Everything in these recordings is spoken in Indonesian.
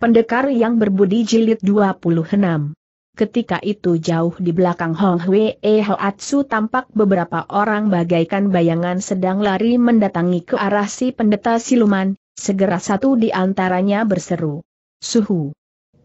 Pendekar yang berbudi jilid 26. Ketika itu jauh di belakang Hong Hwee Atsu tampak beberapa orang bagaikan bayangan sedang lari mendatangi ke arah si pendeta siluman, segera satu di antaranya berseru. Suhu.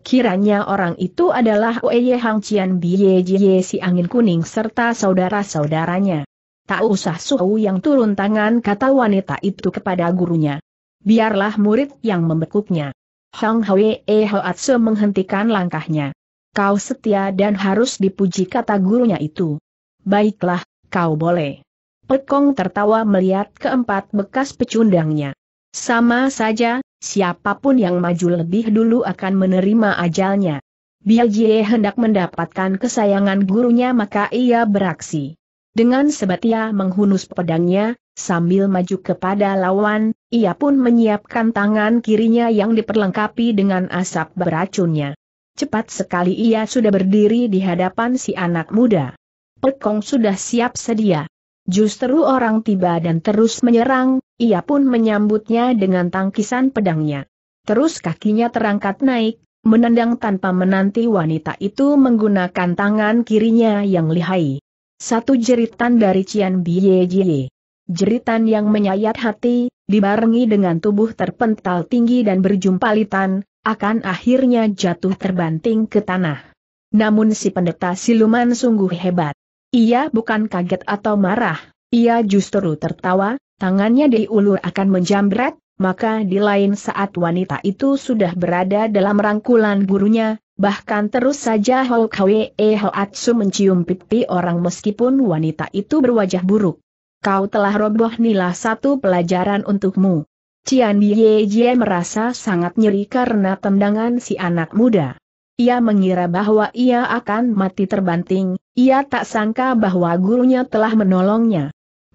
Kiranya orang itu adalah Oeye Hang Cian Biye Jie si angin kuning serta saudara-saudaranya. Tak usah Suhu yang turun tangan kata wanita itu kepada gurunya. Biarlah murid yang membekuknya. Hang Hwee eh Hoatse menghentikan langkahnya. Kau setia dan harus dipuji kata gurunya itu. Baiklah, kau boleh. Pekong tertawa melihat keempat bekas pecundangnya. Sama saja, siapapun yang maju lebih dulu akan menerima ajalnya. Biar Jie hendak mendapatkan kesayangan gurunya maka ia beraksi. Dengan sebatia menghunus pedangnya, Sambil maju kepada lawan, ia pun menyiapkan tangan kirinya yang diperlengkapi dengan asap beracunnya. Cepat sekali ia sudah berdiri di hadapan si anak muda. Pekong sudah siap sedia. Justru orang tiba dan terus menyerang, ia pun menyambutnya dengan tangkisan pedangnya. Terus kakinya terangkat naik, menendang tanpa menanti wanita itu menggunakan tangan kirinya yang lihai. Satu jeritan dari Cian Biye Jie. Jeritan yang menyayat hati, dibarengi dengan tubuh terpental tinggi dan berjumpalitan, akan akhirnya jatuh terbanting ke tanah. Namun si pendeta siluman sungguh hebat. Ia bukan kaget atau marah, ia justru tertawa, tangannya diulur akan menjambret, maka di lain saat wanita itu sudah berada dalam rangkulan gurunya, bahkan terus saja Hou Kwe Hoatsu mencium pipi orang meskipun wanita itu berwajah buruk kau telah roboh nilah satu pelajaran untukmu. Cian Ye Jie merasa sangat nyeri karena tendangan si anak muda. Ia mengira bahwa ia akan mati terbanting, ia tak sangka bahwa gurunya telah menolongnya.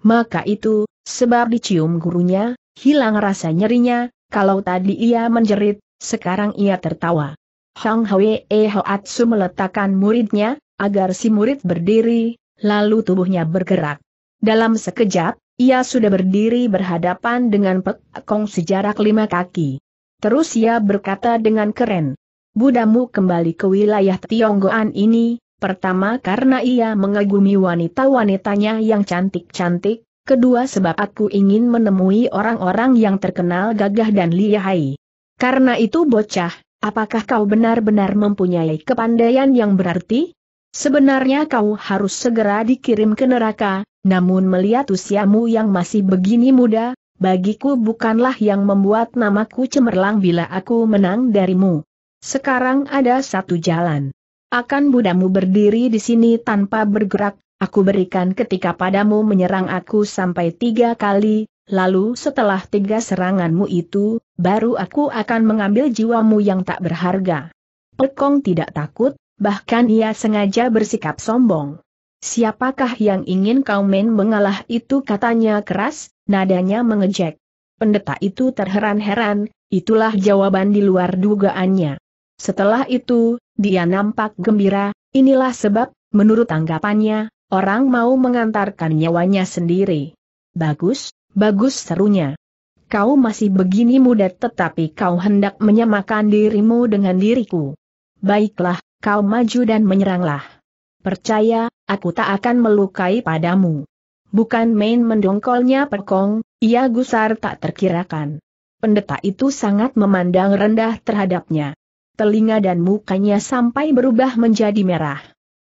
Maka itu, sebab dicium gurunya, hilang rasa nyerinya, kalau tadi ia menjerit, sekarang ia tertawa. Hang Hwee Hoatsu meletakkan muridnya, agar si murid berdiri, lalu tubuhnya bergerak. Dalam sekejap, ia sudah berdiri berhadapan dengan Pek Kong sejarak lima kaki. Terus ia berkata dengan keren. Budamu kembali ke wilayah Tionggoan ini, pertama karena ia mengagumi wanita-wanitanya yang cantik-cantik, kedua sebab aku ingin menemui orang-orang yang terkenal gagah dan lihai. Karena itu bocah, apakah kau benar-benar mempunyai kepandaian yang berarti? Sebenarnya kau harus segera dikirim ke neraka, namun melihat usiamu yang masih begini muda, bagiku bukanlah yang membuat namaku cemerlang bila aku menang darimu. Sekarang ada satu jalan. Akan budamu berdiri di sini tanpa bergerak, aku berikan ketika padamu menyerang aku sampai tiga kali, lalu setelah tiga seranganmu itu, baru aku akan mengambil jiwamu yang tak berharga. Pekong tidak takut, bahkan ia sengaja bersikap sombong. Siapakah yang ingin kau main mengalah itu katanya keras, nadanya mengejek. Pendeta itu terheran-heran, itulah jawaban di luar dugaannya. Setelah itu, dia nampak gembira, inilah sebab, menurut anggapannya, orang mau mengantarkan nyawanya sendiri. Bagus, bagus serunya. Kau masih begini muda tetapi kau hendak menyamakan dirimu dengan diriku. Baiklah, kau maju dan menyeranglah. Percaya, aku tak akan melukai padamu. Bukan main mendongkolnya perkong, ia gusar tak terkirakan. Pendeta itu sangat memandang rendah terhadapnya. Telinga dan mukanya sampai berubah menjadi merah.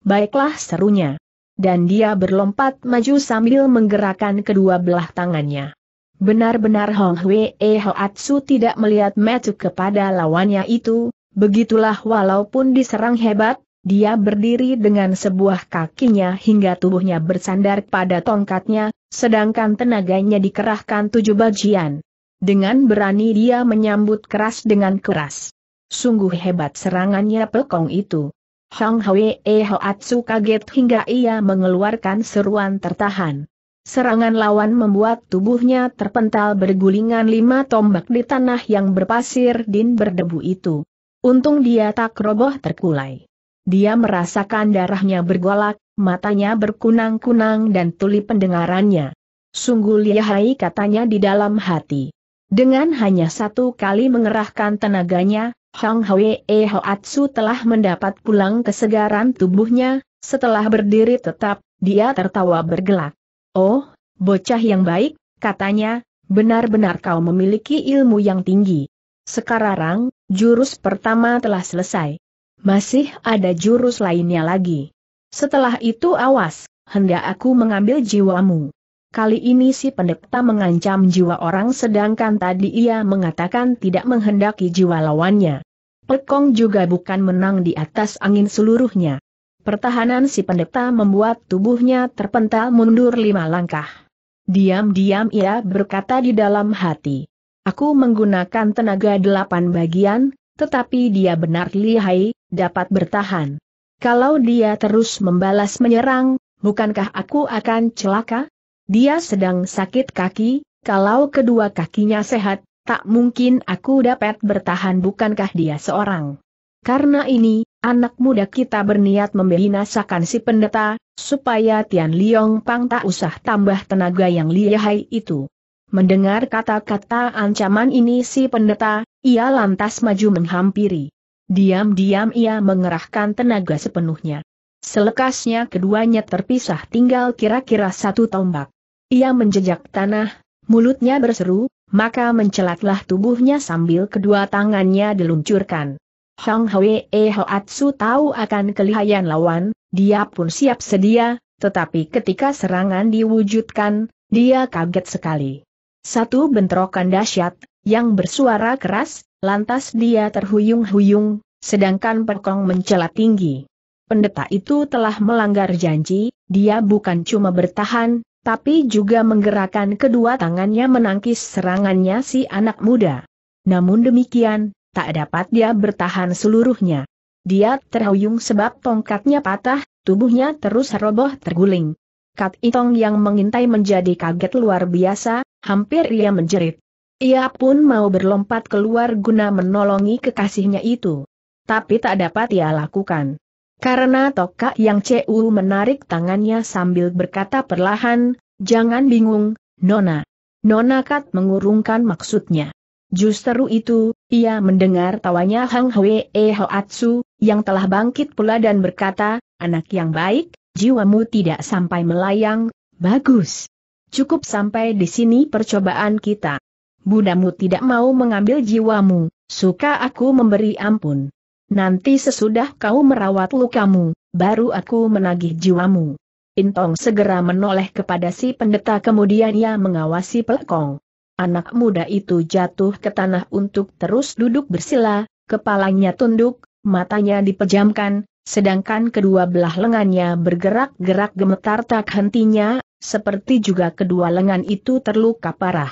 Baiklah serunya. Dan dia berlompat maju sambil menggerakkan kedua belah tangannya. Benar-benar Hong Hwee eh, Hoatsu tidak melihat metu kepada lawannya itu, begitulah walaupun diserang hebat, dia berdiri dengan sebuah kakinya hingga tubuhnya bersandar pada tongkatnya, sedangkan tenaganya dikerahkan tujuh bagian. Dengan berani dia menyambut keras dengan keras. Sungguh hebat serangannya pekong itu. Hang Hwee Hoatsu kaget hingga ia mengeluarkan seruan tertahan. Serangan lawan membuat tubuhnya terpental bergulingan lima tombak di tanah yang berpasir din berdebu itu. Untung dia tak roboh terkulai. Dia merasakan darahnya bergolak, matanya berkunang-kunang dan tuli pendengarannya. Sungguh lihai katanya di dalam hati. Dengan hanya satu kali mengerahkan tenaganya, Hang E Hoatsu telah mendapat pulang kesegaran tubuhnya, setelah berdiri tetap, dia tertawa bergelak. Oh, bocah yang baik, katanya, benar-benar kau memiliki ilmu yang tinggi. Sekarang, jurus pertama telah selesai. Masih ada jurus lainnya lagi. Setelah itu awas, hendak aku mengambil jiwamu. Kali ini si pendeta mengancam jiwa orang sedangkan tadi ia mengatakan tidak menghendaki jiwa lawannya. Pekong juga bukan menang di atas angin seluruhnya. Pertahanan si pendeta membuat tubuhnya terpental mundur lima langkah. Diam-diam ia berkata di dalam hati. Aku menggunakan tenaga delapan bagian, tetapi dia benar lihai, dapat bertahan. Kalau dia terus membalas menyerang, bukankah aku akan celaka? Dia sedang sakit kaki, kalau kedua kakinya sehat, tak mungkin aku dapat bertahan bukankah dia seorang. Karena ini, anak muda kita berniat membinasakan si pendeta, supaya Tian Liong Pang tak usah tambah tenaga yang lihai itu. Mendengar kata-kata ancaman ini si pendeta, ia lantas maju menghampiri. Diam-diam ia mengerahkan tenaga sepenuhnya. Selekasnya keduanya terpisah tinggal kira-kira satu tombak. Ia menjejak tanah, mulutnya berseru, maka mencelatlah tubuhnya sambil kedua tangannya diluncurkan. Hang Hwee eh Hoatsu tahu akan kelihayan lawan, dia pun siap sedia, tetapi ketika serangan diwujudkan, dia kaget sekali. Satu bentrokan dahsyat, yang bersuara keras, lantas dia terhuyung-huyung, sedangkan perkong mencela tinggi. Pendeta itu telah melanggar janji, dia bukan cuma bertahan, tapi juga menggerakkan kedua tangannya menangkis serangannya si anak muda. Namun demikian, tak dapat dia bertahan seluruhnya. Dia terhuyung sebab tongkatnya patah, tubuhnya terus roboh terguling. Kat Itong yang mengintai menjadi kaget luar biasa, Hampir ia menjerit. Ia pun mau berlompat keluar guna menolongi kekasihnya itu. Tapi tak dapat ia lakukan. Karena Toka Yang Cu menarik tangannya sambil berkata perlahan, Jangan bingung, Nona. Nona Kat mengurungkan maksudnya. Justru itu, ia mendengar tawanya Hang Hwee Hoatsu, yang telah bangkit pula dan berkata, Anak yang baik, jiwamu tidak sampai melayang, bagus. Cukup sampai di sini percobaan kita. Budamu tidak mau mengambil jiwamu, suka aku memberi ampun. Nanti sesudah kau merawat lukamu, baru aku menagih jiwamu. Intong segera menoleh kepada si pendeta kemudian ia mengawasi pelkong. Anak muda itu jatuh ke tanah untuk terus duduk bersila, kepalanya tunduk, matanya dipejamkan, sedangkan kedua belah lengannya bergerak-gerak gemetar tak hentinya, seperti juga kedua lengan itu terluka parah.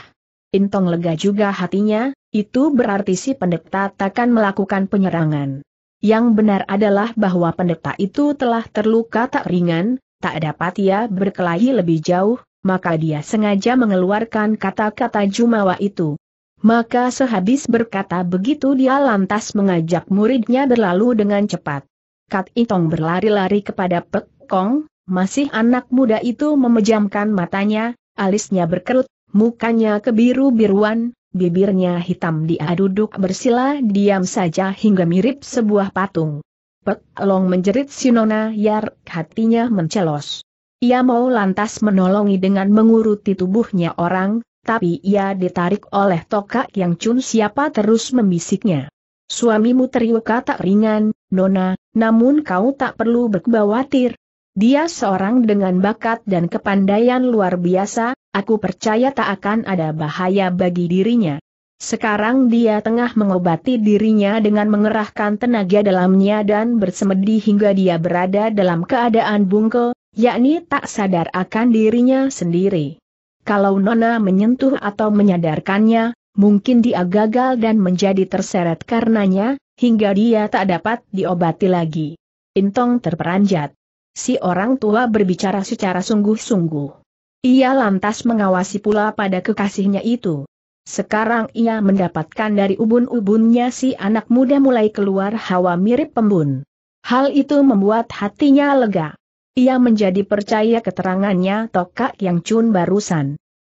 Intong lega juga hatinya, itu berarti si pendeta takkan melakukan penyerangan. Yang benar adalah bahwa pendeta itu telah terluka tak ringan, tak dapat ia berkelahi lebih jauh, maka dia sengaja mengeluarkan kata-kata Jumawa itu. Maka sehabis berkata begitu dia lantas mengajak muridnya berlalu dengan cepat. Kat Intong berlari-lari kepada Pek Kong, masih anak muda itu memejamkan matanya, alisnya berkerut, mukanya kebiru-biruan, bibirnya hitam dia duduk bersila diam saja hingga mirip sebuah patung. Pek Long menjerit Sinona Yar, hatinya mencelos. Ia mau lantas menolongi dengan menguruti tubuhnya orang, tapi ia ditarik oleh Toka yang cun siapa terus membisiknya. Suamimu teriuk kata ringan, Nona, namun kau tak perlu berkhawatir, dia seorang dengan bakat dan kepandaian luar biasa, aku percaya tak akan ada bahaya bagi dirinya. Sekarang dia tengah mengobati dirinya dengan mengerahkan tenaga dalamnya dan bersemedi hingga dia berada dalam keadaan bungkel, yakni tak sadar akan dirinya sendiri. Kalau Nona menyentuh atau menyadarkannya, mungkin dia gagal dan menjadi terseret karenanya, hingga dia tak dapat diobati lagi. Intong terperanjat si orang tua berbicara secara sungguh-sungguh. Ia lantas mengawasi pula pada kekasihnya itu. Sekarang ia mendapatkan dari ubun-ubunnya si anak muda mulai keluar hawa mirip pembun. Hal itu membuat hatinya lega. Ia menjadi percaya keterangannya tokak Yang cun barusan.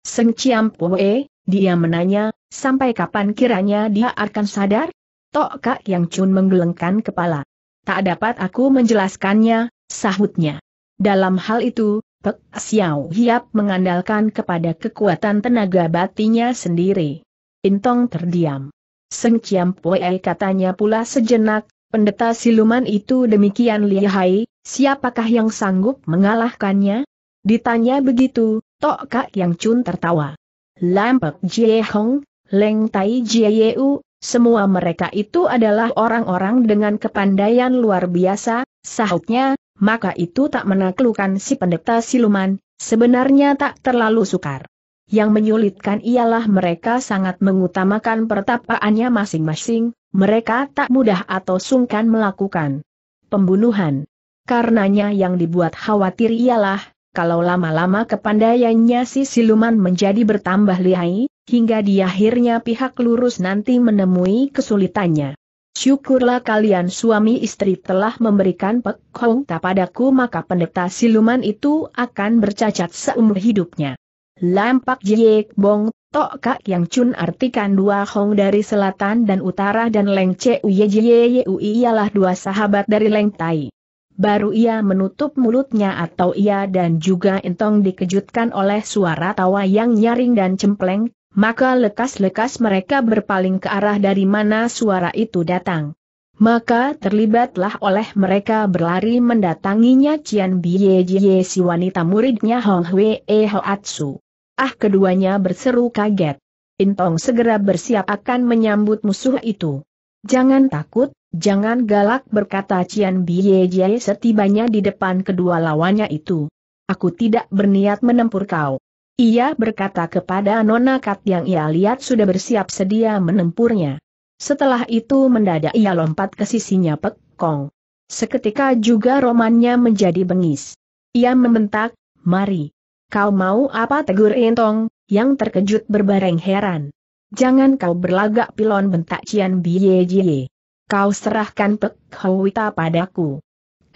Seng Ciam Poe, dia menanya, sampai kapan kiranya dia akan sadar? Tokak Yang cun menggelengkan kepala. Tak dapat aku menjelaskannya, sahutnya. Dalam hal itu, Pek Xiao Hiap mengandalkan kepada kekuatan tenaga batinya sendiri. Intong terdiam. Seng Ciam Poe katanya pula sejenak, pendeta siluman itu demikian lihai, siapakah yang sanggup mengalahkannya? Ditanya begitu, Tok Kak Yang Chun tertawa. Lampek Jie Hong, Leng Tai Jie Yeu, semua mereka itu adalah orang-orang dengan kepandaian luar biasa, sahutnya, maka itu tak menaklukkan si pendeta siluman, sebenarnya tak terlalu sukar. Yang menyulitkan ialah mereka sangat mengutamakan pertapaannya masing-masing, mereka tak mudah atau sungkan melakukan pembunuhan. Karenanya yang dibuat khawatir ialah, kalau lama-lama kepandaiannya si siluman menjadi bertambah lihai, hingga di akhirnya pihak lurus nanti menemui kesulitannya. Syukurlah kalian suami istri telah memberikan pekong tak padaku maka pendeta siluman itu akan bercacat seumur hidupnya. Lampak Jiek Bong Tok Kak Yang Chun artikan dua Hong dari selatan dan utara dan Leng Che Uye Jie ialah dua sahabat dari Leng Tai. Baru ia menutup mulutnya atau ia dan juga Entong dikejutkan oleh suara tawa yang nyaring dan cempleng, maka lekas-lekas mereka berpaling ke arah dari mana suara itu datang. Maka terlibatlah oleh mereka berlari mendatanginya Cian Bie Jie si wanita muridnya Hong Hwee Hoatsu. Ah keduanya berseru kaget. Intong segera bersiap akan menyambut musuh itu. Jangan takut, jangan galak berkata Cian Bie Jie setibanya di depan kedua lawannya itu. Aku tidak berniat menempur kau. Ia berkata kepada Nona Kat yang ia lihat sudah bersiap sedia menempurnya. Setelah itu mendadak ia lompat ke sisinya Pek Kong. Seketika juga romannya menjadi bengis. Ia membentak, mari. Kau mau apa tegur Entong, yang terkejut berbareng heran. Jangan kau berlagak pilon bentak Cian Biye Jie. Kau serahkan Pek Howita padaku.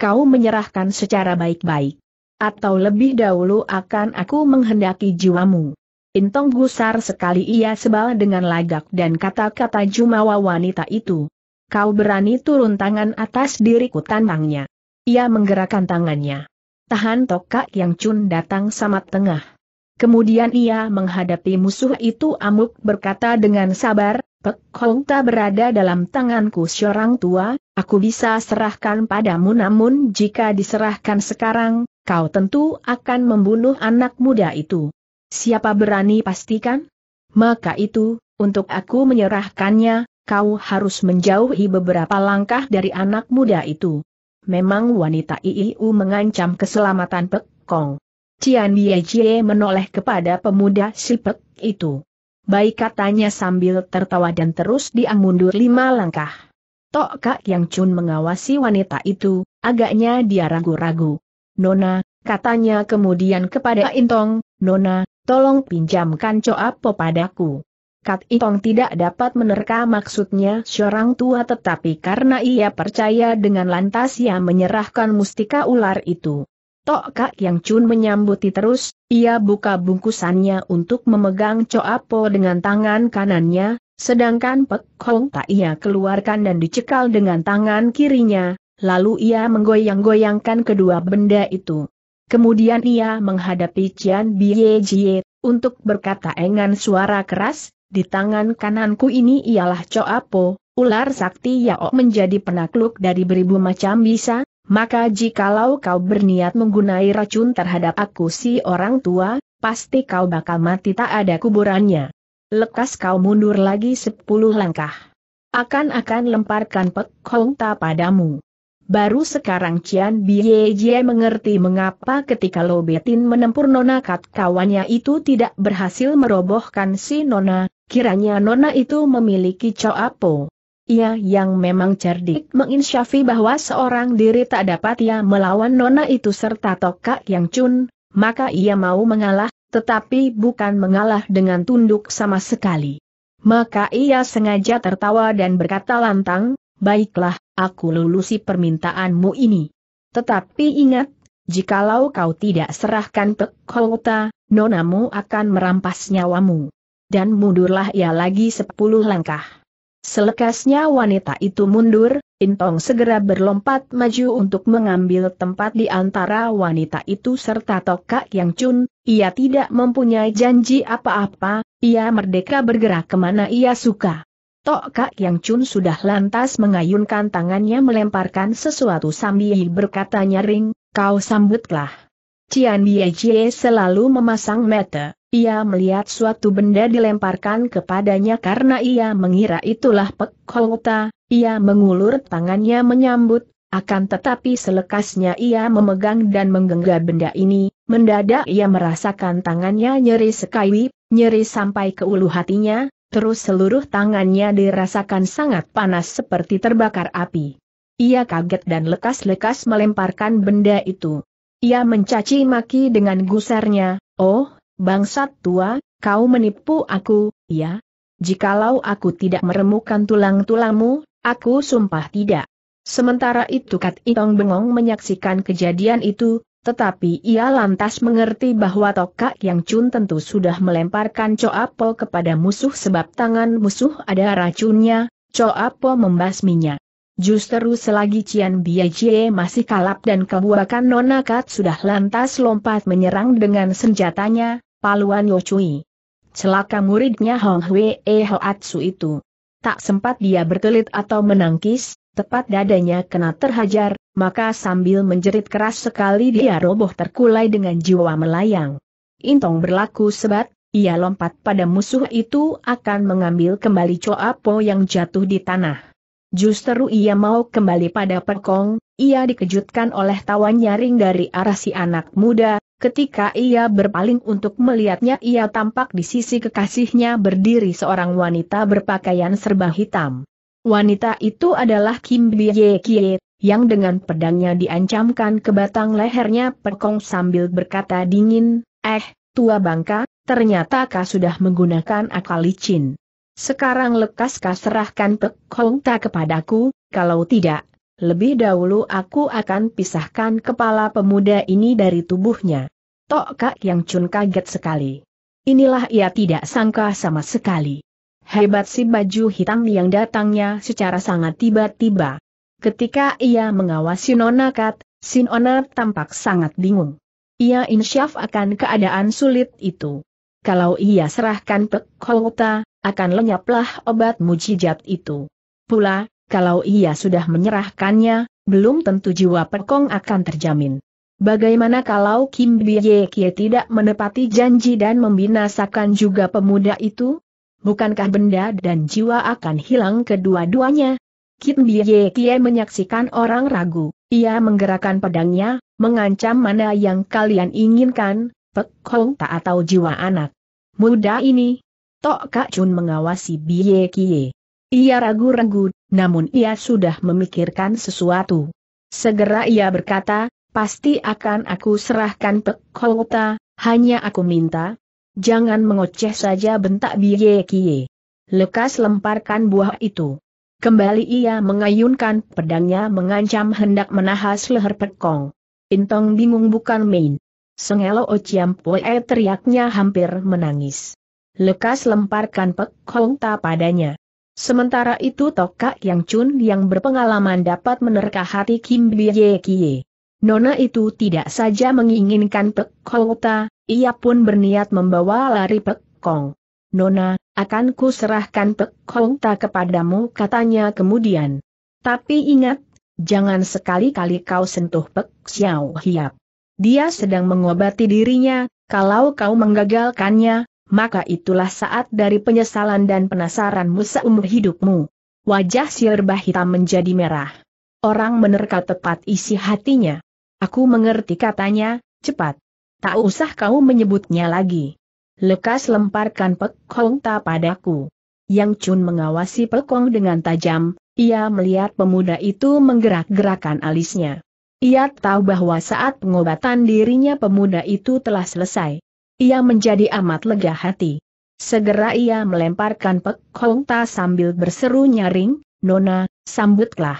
Kau menyerahkan secara baik-baik atau lebih dahulu akan aku menghendaki jiwamu. Intong gusar sekali ia sebal dengan lagak dan kata-kata jumawa wanita itu. Kau berani turun tangan atas diriku tantangnya. Ia menggerakkan tangannya. Tahan tokak yang cun datang sama tengah. Kemudian ia menghadapi musuh itu amuk berkata dengan sabar, Pek Hong Ta berada dalam tanganku seorang tua, aku bisa serahkan padamu namun jika diserahkan sekarang, kau tentu akan membunuh anak muda itu. Siapa berani pastikan? Maka itu, untuk aku menyerahkannya, kau harus menjauhi beberapa langkah dari anak muda itu. Memang wanita IIU mengancam keselamatan Pek Kong. Cian Yie Jie menoleh kepada pemuda si Pek itu. Baik katanya sambil tertawa dan terus dia mundur lima langkah. Tok Kak Yang Chun mengawasi wanita itu, agaknya dia ragu-ragu. Nona, katanya kemudian kepada Intong, Nona, tolong pinjamkan coapo padaku. Kat Intong tidak dapat menerka maksudnya seorang tua tetapi karena ia percaya dengan lantas ia menyerahkan mustika ular itu. Tok Kak Yang Chun menyambuti terus, ia buka bungkusannya untuk memegang Coapo dengan tangan kanannya, sedangkan Pek Hong tak ia keluarkan dan dicekal dengan tangan kirinya, lalu ia menggoyang-goyangkan kedua benda itu. Kemudian ia menghadapi Cian Bie Jie, untuk berkata dengan suara keras, di tangan kananku ini ialah Coapo, ular sakti Yao menjadi penakluk dari beribu macam bisa, maka jikalau kau berniat menggunai racun terhadap aku si orang tua, pasti kau bakal mati tak ada kuburannya. Lekas kau mundur lagi sepuluh langkah. Akan-akan lemparkan pek padamu. Baru sekarang Cian Bie Jie mengerti mengapa ketika Lobetin menempur Nona Kat kawannya itu tidak berhasil merobohkan si Nona, kiranya Nona itu memiliki Coapo. Ia yang memang cerdik menginsyafi bahwa seorang diri tak dapat ia melawan nona itu serta tokak yang cun, maka ia mau mengalah, tetapi bukan mengalah dengan tunduk sama sekali. Maka ia sengaja tertawa dan berkata lantang, baiklah, aku lulusi permintaanmu ini. Tetapi ingat, jikalau kau tidak serahkan pekota, nonamu akan merampas nyawamu. Dan mundurlah ia lagi sepuluh langkah. Selekasnya wanita itu mundur, Intong segera berlompat maju untuk mengambil tempat di antara wanita itu serta Tokak Yang Chun, ia tidak mempunyai janji apa-apa, ia merdeka bergerak kemana ia suka. Tokak Yang Chun sudah lantas mengayunkan tangannya melemparkan sesuatu sambil berkata nyaring, kau sambutlah. Cian Bie Jie selalu memasang meter. Ia melihat suatu benda dilemparkan kepadanya karena ia mengira itulah Pek ia mengulur tangannya menyambut, akan tetapi selekasnya ia memegang dan menggenggam benda ini, mendadak ia merasakan tangannya nyeri sekali, nyeri sampai ke ulu hatinya, terus seluruh tangannya dirasakan sangat panas seperti terbakar api. Ia kaget dan lekas-lekas melemparkan benda itu. Ia mencaci maki dengan gusarnya, oh, bangsat tua, kau menipu aku, ya? Jikalau aku tidak meremukkan tulang-tulangmu, aku sumpah tidak. Sementara itu Kat Itong bengong menyaksikan kejadian itu, tetapi ia lantas mengerti bahwa Tokak Yang Chun tentu sudah melemparkan Coapo kepada musuh sebab tangan musuh ada racunnya, Coapo membasminya. Justru selagi Cian Biajie masih kalap dan kebuakan Nona Kat sudah lantas lompat menyerang dengan senjatanya, paluan Yocui. Celaka muridnya Hong Hwee Atsu itu. Tak sempat dia berkelit atau menangkis, tepat dadanya kena terhajar, maka sambil menjerit keras sekali dia roboh terkulai dengan jiwa melayang. Intong berlaku sebat, ia lompat pada musuh itu akan mengambil kembali Po yang jatuh di tanah. Justru ia mau kembali pada Perkong, ia dikejutkan oleh tawa nyaring dari arah si anak muda, Ketika ia berpaling untuk melihatnya ia tampak di sisi kekasihnya berdiri seorang wanita berpakaian serba hitam. Wanita itu adalah Kim Bie Kie, yang dengan pedangnya diancamkan ke batang lehernya pekong sambil berkata dingin, Eh, tua bangka, ternyata kau sudah menggunakan akal licin. Sekarang lekas kau serahkan pekong tak kepadaku, kalau tidak, lebih dahulu aku akan pisahkan kepala pemuda ini dari tubuhnya. Tok Kak Yang Chun kaget sekali. Inilah ia tidak sangka sama sekali. Hebat si baju hitam yang datangnya secara sangat tiba-tiba. Ketika ia mengawasi Nona Kat, Sin Ona tampak sangat bingung. Ia insyaf akan keadaan sulit itu. Kalau ia serahkan Pek Kota, akan lenyaplah obat mujijat itu. Pula, kalau ia sudah menyerahkannya, belum tentu jiwa Pekong akan terjamin. Bagaimana kalau Kim Bie Kie tidak menepati janji dan membinasakan juga pemuda itu? Bukankah benda dan jiwa akan hilang kedua-duanya? Kim Bie Kie menyaksikan orang ragu, ia menggerakkan pedangnya, mengancam mana yang kalian inginkan, Pekong tak atau jiwa anak. Muda ini, Tok Kak Chun mengawasi Bie Kie. Ia ragu-ragu, namun ia sudah memikirkan sesuatu. Segera ia berkata, pasti akan aku serahkan Pekkota, hanya aku minta, jangan mengoceh saja bentak Biye Kie. Lekas lemparkan buah itu. Kembali ia mengayunkan pedangnya mengancam hendak menahas leher Pekong. Intong bingung bukan main. Sengelo Ociam poe teriaknya hampir menangis. Lekas lemparkan Pekong tak padanya. Sementara itu Tokak Yang Chun yang berpengalaman dapat menerka hati Kim Bie Kie. Nona itu tidak saja menginginkan Pek Kota, ia pun berniat membawa lari Pek Kong. Nona, akan ku serahkan Pek Kota kepadamu katanya kemudian. Tapi ingat, jangan sekali-kali kau sentuh Pek Xiao Hiap. Dia sedang mengobati dirinya, kalau kau menggagalkannya, maka itulah saat dari penyesalan dan penasaran penasaranmu umur hidupmu. Wajah Sirba hitam menjadi merah. Orang menerka tepat isi hatinya. Aku mengerti katanya, cepat. Tak usah kau menyebutnya lagi. Lekas lemparkan pekong padaku. Yang Chun mengawasi pekong dengan tajam, ia melihat pemuda itu menggerak-gerakan alisnya. Ia tahu bahwa saat pengobatan dirinya pemuda itu telah selesai. Ia menjadi amat lega hati. Segera ia melemparkan Pek tak Ta sambil berseru nyaring, Nona, sambutlah.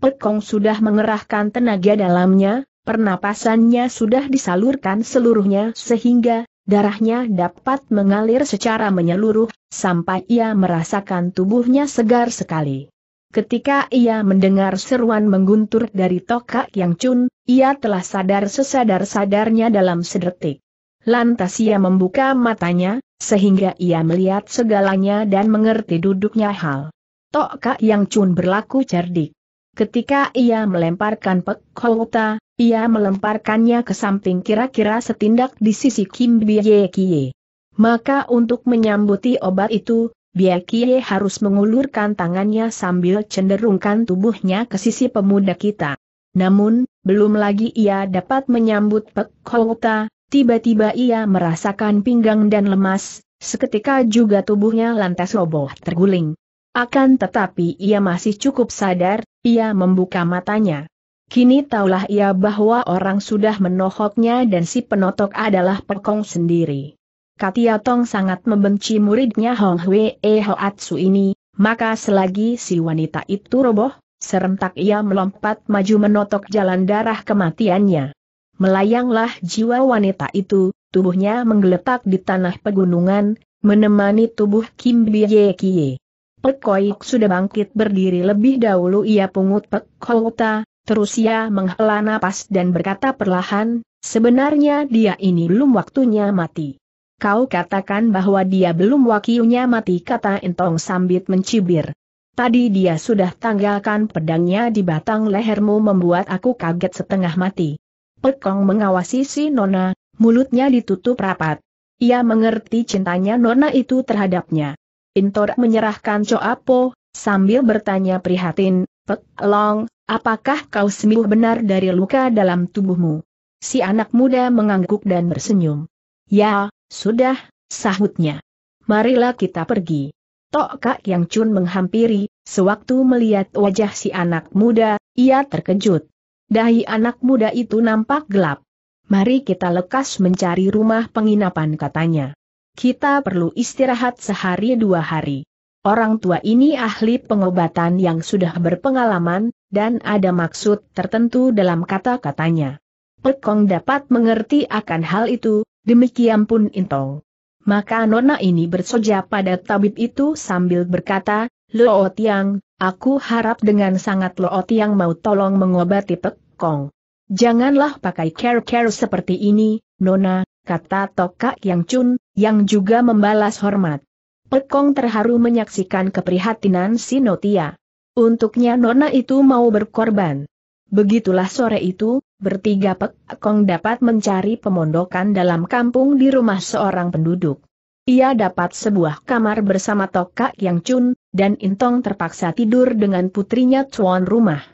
Pek sudah mengerahkan tenaga dalamnya, pernapasannya sudah disalurkan seluruhnya sehingga darahnya dapat mengalir secara menyeluruh, sampai ia merasakan tubuhnya segar sekali. Ketika ia mendengar seruan mengguntur dari tokak yang cun, ia telah sadar sesadar-sadarnya dalam sedetik. Lantas ia membuka matanya, sehingga ia melihat segalanya dan mengerti duduknya hal. Tok Kak Yang Chun berlaku cerdik. Ketika ia melemparkan Pek Kota, ia melemparkannya ke samping kira-kira setindak di sisi Kim Bie Kie. Maka untuk menyambuti obat itu, Bie Kie harus mengulurkan tangannya sambil cenderungkan tubuhnya ke sisi pemuda kita. Namun, belum lagi ia dapat menyambut Pek Kota, Tiba-tiba ia merasakan pinggang dan lemas, seketika juga tubuhnya lantas roboh terguling. Akan tetapi ia masih cukup sadar, ia membuka matanya. Kini taulah ia bahwa orang sudah menohoknya dan si penotok adalah Pekong sendiri. Katia Tong sangat membenci muridnya Hong Hwee Hoatsu ini, maka selagi si wanita itu roboh, serentak ia melompat maju menotok jalan darah kematiannya. Melayanglah jiwa wanita itu, tubuhnya menggeletak di tanah pegunungan, menemani tubuh Kim Bie Kie. Pek Koik sudah bangkit berdiri lebih dahulu ia pungut Pek Kouta, terus ia menghela napas dan berkata perlahan, sebenarnya dia ini belum waktunya mati. Kau katakan bahwa dia belum wakilnya mati kata Entong Sambit mencibir. Tadi dia sudah tanggalkan pedangnya di batang lehermu membuat aku kaget setengah mati. Pekong mengawasi si Nona, mulutnya ditutup rapat. Ia mengerti cintanya Nona itu terhadapnya. Intor menyerahkan Coapo, sambil bertanya prihatin, Pek Long, apakah kau sembuh benar dari luka dalam tubuhmu? Si anak muda mengangguk dan bersenyum. Ya, sudah, sahutnya. Marilah kita pergi. Tok Kak Yang Chun menghampiri, sewaktu melihat wajah si anak muda, ia terkejut. Dahi anak muda itu nampak gelap. Mari kita lekas mencari rumah penginapan katanya. Kita perlu istirahat sehari dua hari. Orang tua ini ahli pengobatan yang sudah berpengalaman, dan ada maksud tertentu dalam kata-katanya. Pekong dapat mengerti akan hal itu, demikian pun Intong. Maka nona ini bersoja pada tabib itu sambil berkata, Loot Tiang, aku harap dengan sangat Loot Tiang mau tolong mengobati Pek Kong. Janganlah pakai care-care seperti ini, Nona, kata Tokak Yang Chun, yang juga membalas hormat. Pek Kong terharu menyaksikan keprihatinan si Notia. Untuknya Nona itu mau berkorban. Begitulah sore itu, bertiga Pek Kong dapat mencari pemondokan dalam kampung di rumah seorang penduduk. Ia dapat sebuah kamar bersama Tokak Yang Chun, dan Intong terpaksa tidur dengan putrinya tuan rumah.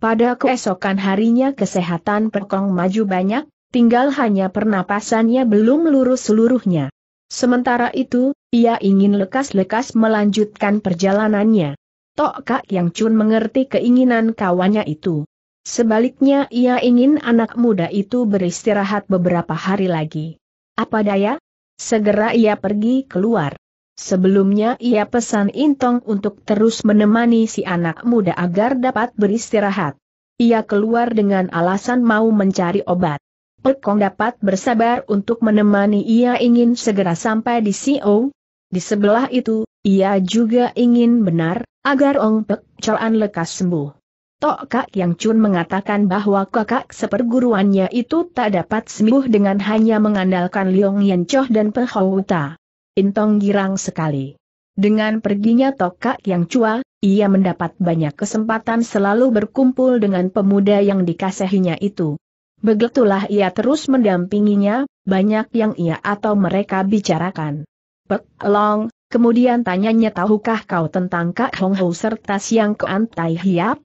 Pada keesokan harinya kesehatan Pekong maju banyak, tinggal hanya pernapasannya belum lurus seluruhnya. Sementara itu, ia ingin lekas-lekas melanjutkan perjalanannya. Tok Kak Yang Chun mengerti keinginan kawannya itu. Sebaliknya ia ingin anak muda itu beristirahat beberapa hari lagi. Apa daya, Segera ia pergi keluar. Sebelumnya ia pesan Intong untuk terus menemani si anak muda agar dapat beristirahat. Ia keluar dengan alasan mau mencari obat. Pekong dapat bersabar untuk menemani ia ingin segera sampai di Sio. Di sebelah itu, ia juga ingin benar, agar Ong Pek Chuan lekas sembuh. Tok Kak Yang Chun mengatakan bahwa kakak seperguruannya itu tak dapat sembuh dengan hanya mengandalkan Liong Yan Choh dan Pehouta. Intong girang sekali. Dengan perginya Tok Kak Yang Chua, ia mendapat banyak kesempatan selalu berkumpul dengan pemuda yang dikasihinya itu. Begitulah ia terus mendampinginya, banyak yang ia atau mereka bicarakan. Pek Long, kemudian tanyanya tahukah kau tentang Kak Hong Hou serta Siang Kuan Tai Hiap?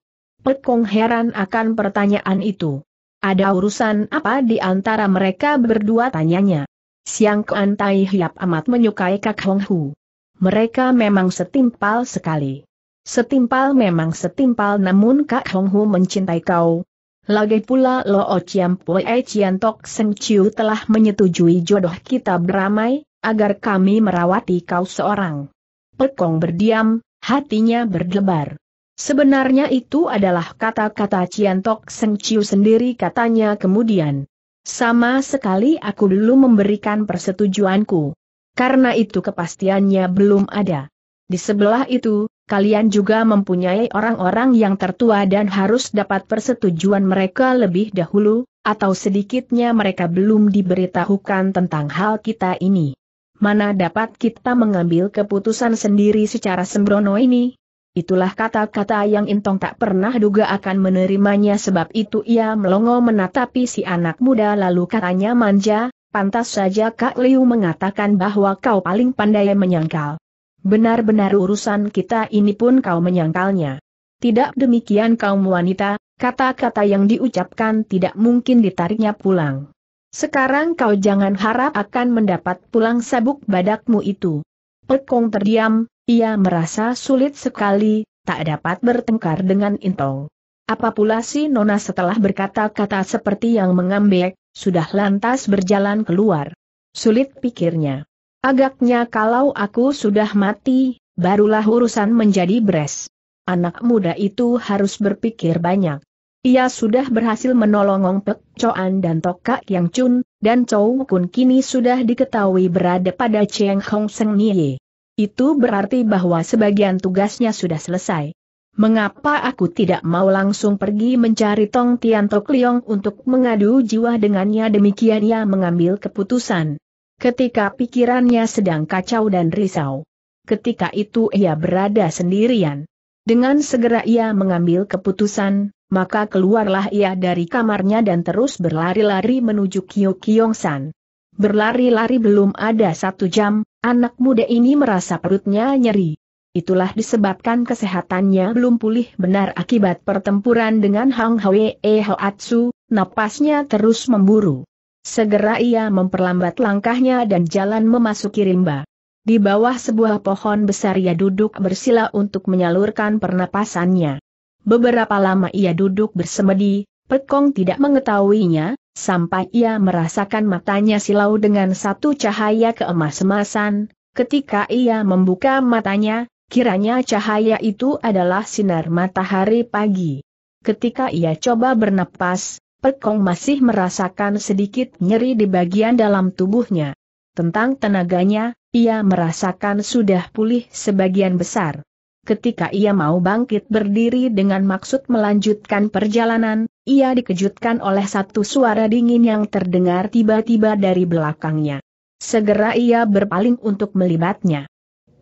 Pekong heran akan pertanyaan itu. Ada urusan apa di antara mereka berdua tanyanya. Siang Kuan Tai Hiap amat menyukai Kak Hong Hu. Mereka memang setimpal sekali. Setimpal memang setimpal namun Kak Hong Hu mencintai kau. Lagi pula Lo Chiam Pue Chian Tok Seng Chiu telah menyetujui jodoh kita beramai, agar kami merawati kau seorang. Pekong berdiam, hatinya berdebar. Sebenarnya itu adalah kata-kata Ciantok Seng Chiu sendiri katanya kemudian. Sama sekali aku dulu memberikan persetujuanku. Karena itu kepastiannya belum ada. Di sebelah itu, kalian juga mempunyai orang-orang yang tertua dan harus dapat persetujuan mereka lebih dahulu, atau sedikitnya mereka belum diberitahukan tentang hal kita ini. Mana dapat kita mengambil keputusan sendiri secara sembrono ini? Itulah kata-kata yang Intong tak pernah duga akan menerimanya sebab itu ia melongo menatapi si anak muda lalu katanya manja, pantas saja Kak Liu mengatakan bahwa kau paling pandai menyangkal. Benar-benar urusan kita ini pun kau menyangkalnya. Tidak demikian kaum wanita, kata-kata yang diucapkan tidak mungkin ditariknya pulang. Sekarang kau jangan harap akan mendapat pulang sabuk badakmu itu. Pekong terdiam, ia merasa sulit sekali, tak dapat bertengkar dengan Intong. Apa pula si Nona setelah berkata-kata seperti yang mengambek, sudah lantas berjalan keluar. Sulit pikirnya. Agaknya kalau aku sudah mati, barulah urusan menjadi beres. Anak muda itu harus berpikir banyak. Ia sudah berhasil menolong Ong Pek Choan dan Toka Yang Chun, dan Chow Kun kini sudah diketahui berada pada Cheng Hong Seng Nie. Itu berarti bahwa sebagian tugasnya sudah selesai. Mengapa aku tidak mau langsung pergi mencari Tong Tian Tok Liong untuk mengadu jiwa dengannya demikian ia mengambil keputusan. Ketika pikirannya sedang kacau dan risau. Ketika itu ia berada sendirian. Dengan segera ia mengambil keputusan, maka keluarlah ia dari kamarnya dan terus berlari-lari menuju Kyo Kyong San. Berlari-lari belum ada satu jam, Anak muda ini merasa perutnya nyeri. Itulah disebabkan kesehatannya belum pulih benar akibat pertempuran dengan Hang Hwee Hoatsu, napasnya terus memburu. Segera ia memperlambat langkahnya dan jalan memasuki rimba. Di bawah sebuah pohon besar ia duduk bersila untuk menyalurkan pernapasannya. Beberapa lama ia duduk bersemedi, Pekong tidak mengetahuinya, sampai ia merasakan matanya silau dengan satu cahaya keemas-emasan, ketika ia membuka matanya, kiranya cahaya itu adalah sinar matahari pagi. Ketika ia coba bernapas, Pekong masih merasakan sedikit nyeri di bagian dalam tubuhnya. Tentang tenaganya, ia merasakan sudah pulih sebagian besar. Ketika ia mau bangkit berdiri dengan maksud melanjutkan perjalanan, ia dikejutkan oleh satu suara dingin yang terdengar tiba-tiba dari belakangnya. Segera ia berpaling untuk melibatnya.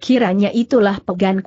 Kiranya itulah pegan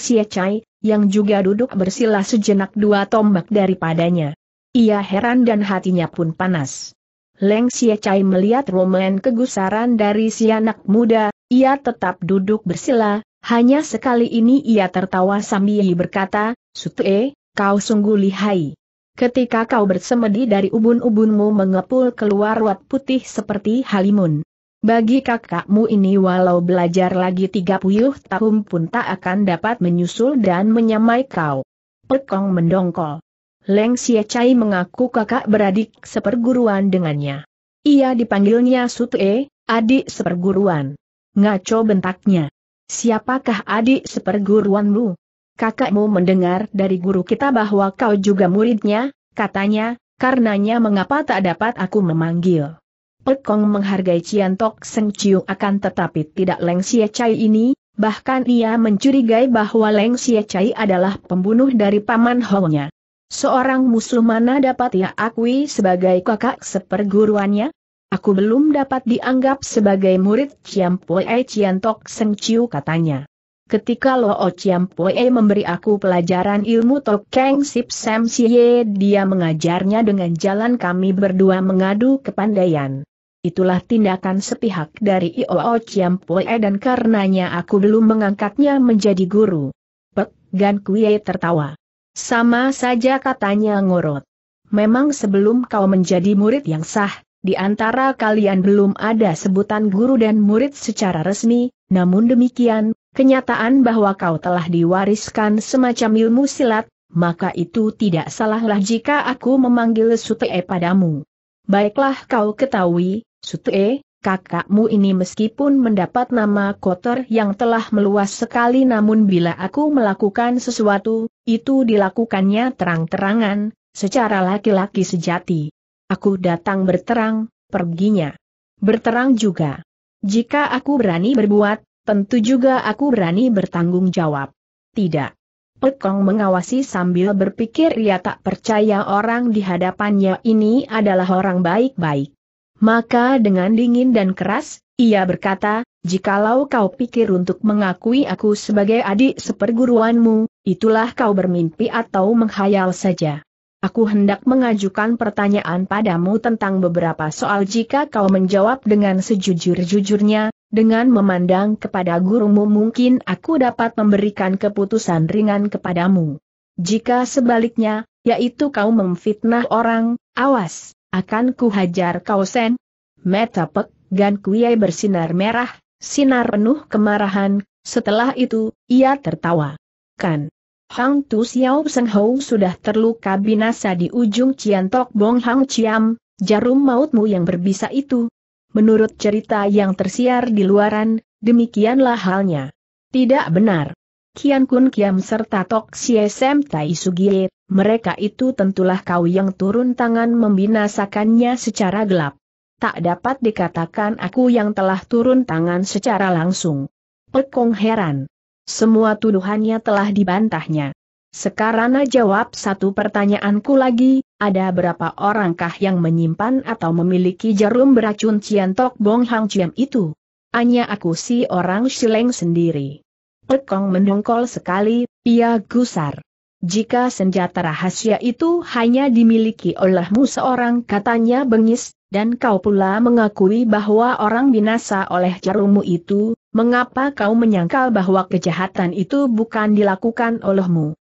sia Siecai, yang juga duduk bersila sejenak dua tombak daripadanya. Ia heran dan hatinya pun panas. Leng sia Siecai melihat roman kegusaran dari si anak muda, ia tetap duduk bersila, hanya sekali ini ia tertawa sambil berkata, Sute, kau sungguh lihai. Ketika kau bersemedi dari ubun-ubunmu mengepul keluar wat putih seperti halimun. Bagi kakakmu ini walau belajar lagi tiga 30 tahun pun tak akan dapat menyusul dan menyamai kau. Pekong mendongkol. Leng Xie Chai mengaku kakak beradik seperguruan dengannya. Ia dipanggilnya Sute, adik seperguruan. Ngaco bentaknya. Siapakah adik seperguruanmu? kakakmu mendengar dari guru kita bahwa kau juga muridnya, katanya, karenanya mengapa tak dapat aku memanggil. Pekong menghargai Cian Tok Seng Chiu akan tetapi tidak Leng sia Chai ini, bahkan ia mencurigai bahwa Leng sia Chai adalah pembunuh dari paman Hongnya. Seorang musuh mana dapat ia akui sebagai kakak seperguruannya? Aku belum dapat dianggap sebagai murid Ciam Pue Cian Tok Seng Chiu katanya. Ketika Lo Chiam Poe memberi aku pelajaran ilmu Tok Keng Sip Sam Siye dia mengajarnya dengan jalan kami berdua mengadu kepandaian. Itulah tindakan sepihak dari Io Chiam Poe dan karenanya aku belum mengangkatnya menjadi guru. Pek Gan Kuei tertawa. Sama saja katanya ngorot. Memang sebelum kau menjadi murid yang sah, di antara kalian belum ada sebutan guru dan murid secara resmi, namun demikian, Kenyataan bahwa kau telah diwariskan semacam ilmu silat, maka itu tidak salahlah jika aku memanggil Sutee padamu. Baiklah kau ketahui, Sutee, kakakmu ini meskipun mendapat nama kotor yang telah meluas sekali namun bila aku melakukan sesuatu, itu dilakukannya terang-terangan, secara laki-laki sejati. Aku datang berterang, perginya. Berterang juga. Jika aku berani berbuat, Tentu juga aku berani bertanggung jawab. Tidak. Pekong mengawasi sambil berpikir ia tak percaya orang di hadapannya ini adalah orang baik-baik. Maka dengan dingin dan keras, ia berkata, jikalau kau pikir untuk mengakui aku sebagai adik seperguruanmu, itulah kau bermimpi atau menghayal saja. Aku hendak mengajukan pertanyaan padamu tentang beberapa soal jika kau menjawab dengan sejujur-jujurnya, dengan memandang kepada gurumu mungkin aku dapat memberikan keputusan ringan kepadamu. Jika sebaliknya, yaitu kau memfitnah orang, awas, akan kuhajar kau sen. Metapek, Gan Kuyai bersinar merah, sinar penuh kemarahan, setelah itu, ia tertawa. Kan. Hang Tu Xiao Seng Hou sudah terluka binasa di ujung Ciantok Bong Hang Ciam, jarum mautmu yang berbisa itu, Menurut cerita yang tersiar di luaran, demikianlah halnya. Tidak benar. Kian Kun Kiam serta Tok Xie Sem Tai Sugie, mereka itu tentulah kau yang turun tangan membinasakannya secara gelap. Tak dapat dikatakan aku yang telah turun tangan secara langsung. Pekong heran. Semua tuduhannya telah dibantahnya. Sekarang jawab satu pertanyaanku lagi, ada berapa orangkah yang menyimpan atau memiliki jarum beracun Ciantok Bong Hang Ciam itu? Hanya aku si orang sileng sendiri. Pekong mendongkol sekali, ia gusar. Jika senjata rahasia itu hanya dimiliki olehmu seorang katanya bengis, dan kau pula mengakui bahwa orang binasa oleh jarummu itu, mengapa kau menyangkal bahwa kejahatan itu bukan dilakukan olehmu?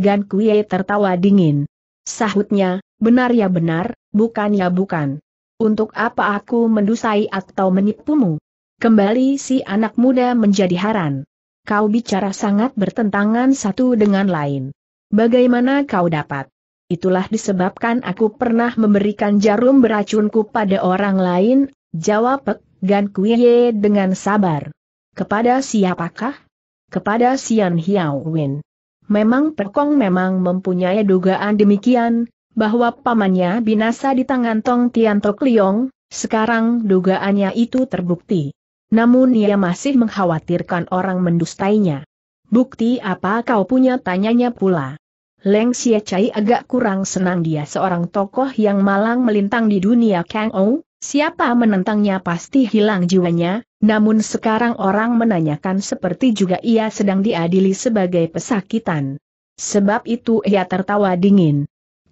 Gan Kuei tertawa dingin. Sahutnya, benar ya benar, bukan ya bukan. Untuk apa aku mendusai atau menipumu? Kembali si anak muda menjadi haran. Kau bicara sangat bertentangan satu dengan lain. Bagaimana kau dapat? Itulah disebabkan aku pernah memberikan jarum beracunku pada orang lain, jawab Pek Gan Kuiye dengan sabar. Kepada siapakah? Kepada Sian Hiao Win. Memang Perkong memang mempunyai dugaan demikian, bahwa pamannya binasa di tangan Tong Tian Tok Liong, sekarang dugaannya itu terbukti. Namun ia masih mengkhawatirkan orang mendustainya. Bukti apa kau punya tanyanya pula. Leng Xie Chai agak kurang senang dia seorang tokoh yang malang melintang di dunia Kang Ou, Siapa menentangnya pasti hilang jiwanya, namun sekarang orang menanyakan seperti juga ia sedang diadili sebagai pesakitan. Sebab itu ia tertawa dingin.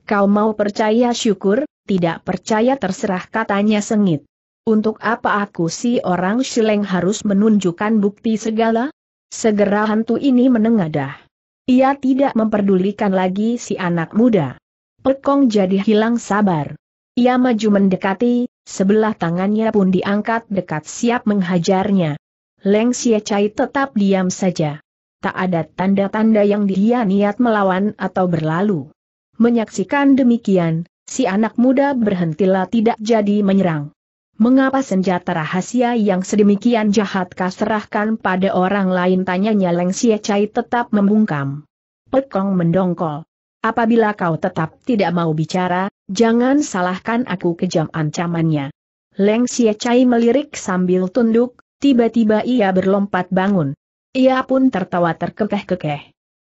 Kau mau percaya syukur, tidak percaya terserah katanya sengit. Untuk apa aku si orang sileng harus menunjukkan bukti segala? Segera hantu ini menengadah. Ia tidak memperdulikan lagi si anak muda. Pekong jadi hilang sabar. Ia maju mendekati, Sebelah tangannya pun diangkat dekat siap menghajarnya. Leng Xie tetap diam saja. Tak ada tanda-tanda yang dia niat melawan atau berlalu. Menyaksikan demikian, si anak muda berhentilah tidak jadi menyerang. Mengapa senjata rahasia yang sedemikian jahat kau serahkan pada orang lain tanyanya Leng Xie tetap membungkam. Pekong mendongkol. Apabila kau tetap tidak mau bicara, Jangan salahkan aku kejam ancamannya. Leng Xie Chai melirik sambil tunduk, tiba-tiba ia berlompat bangun. Ia pun tertawa terkekeh-kekeh.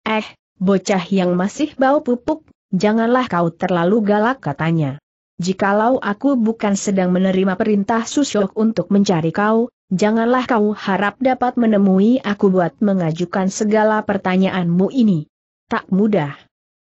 Eh, bocah yang masih bau pupuk, janganlah kau terlalu galak katanya. Jikalau aku bukan sedang menerima perintah Susyok untuk mencari kau, janganlah kau harap dapat menemui aku buat mengajukan segala pertanyaanmu ini. Tak mudah.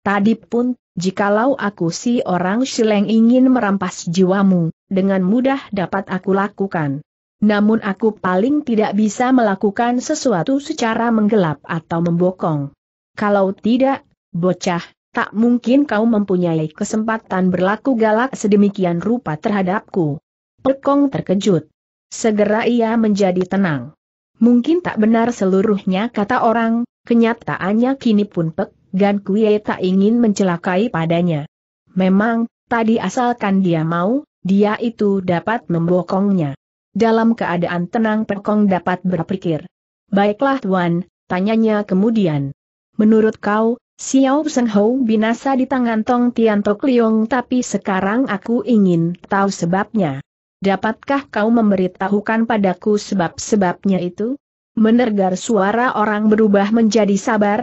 Tadi pun Jikalau aku si orang sileng ingin merampas jiwamu, dengan mudah dapat aku lakukan. Namun aku paling tidak bisa melakukan sesuatu secara menggelap atau membokong. Kalau tidak, bocah, tak mungkin kau mempunyai kesempatan berlaku galak sedemikian rupa terhadapku. Pekong terkejut. Segera ia menjadi tenang. Mungkin tak benar seluruhnya kata orang, kenyataannya kini pun Pek Gan Kuei tak ingin mencelakai padanya. Memang, tadi asalkan dia mau, dia itu dapat membokongnya. Dalam keadaan tenang Pekong dapat berpikir. Baiklah Tuan, tanyanya kemudian. Menurut kau, Xiao Seng Hou binasa di tangan Tong Tian Tok Liong tapi sekarang aku ingin tahu sebabnya. Dapatkah kau memberitahukan padaku sebab-sebabnya itu? Menergar suara orang berubah menjadi sabar,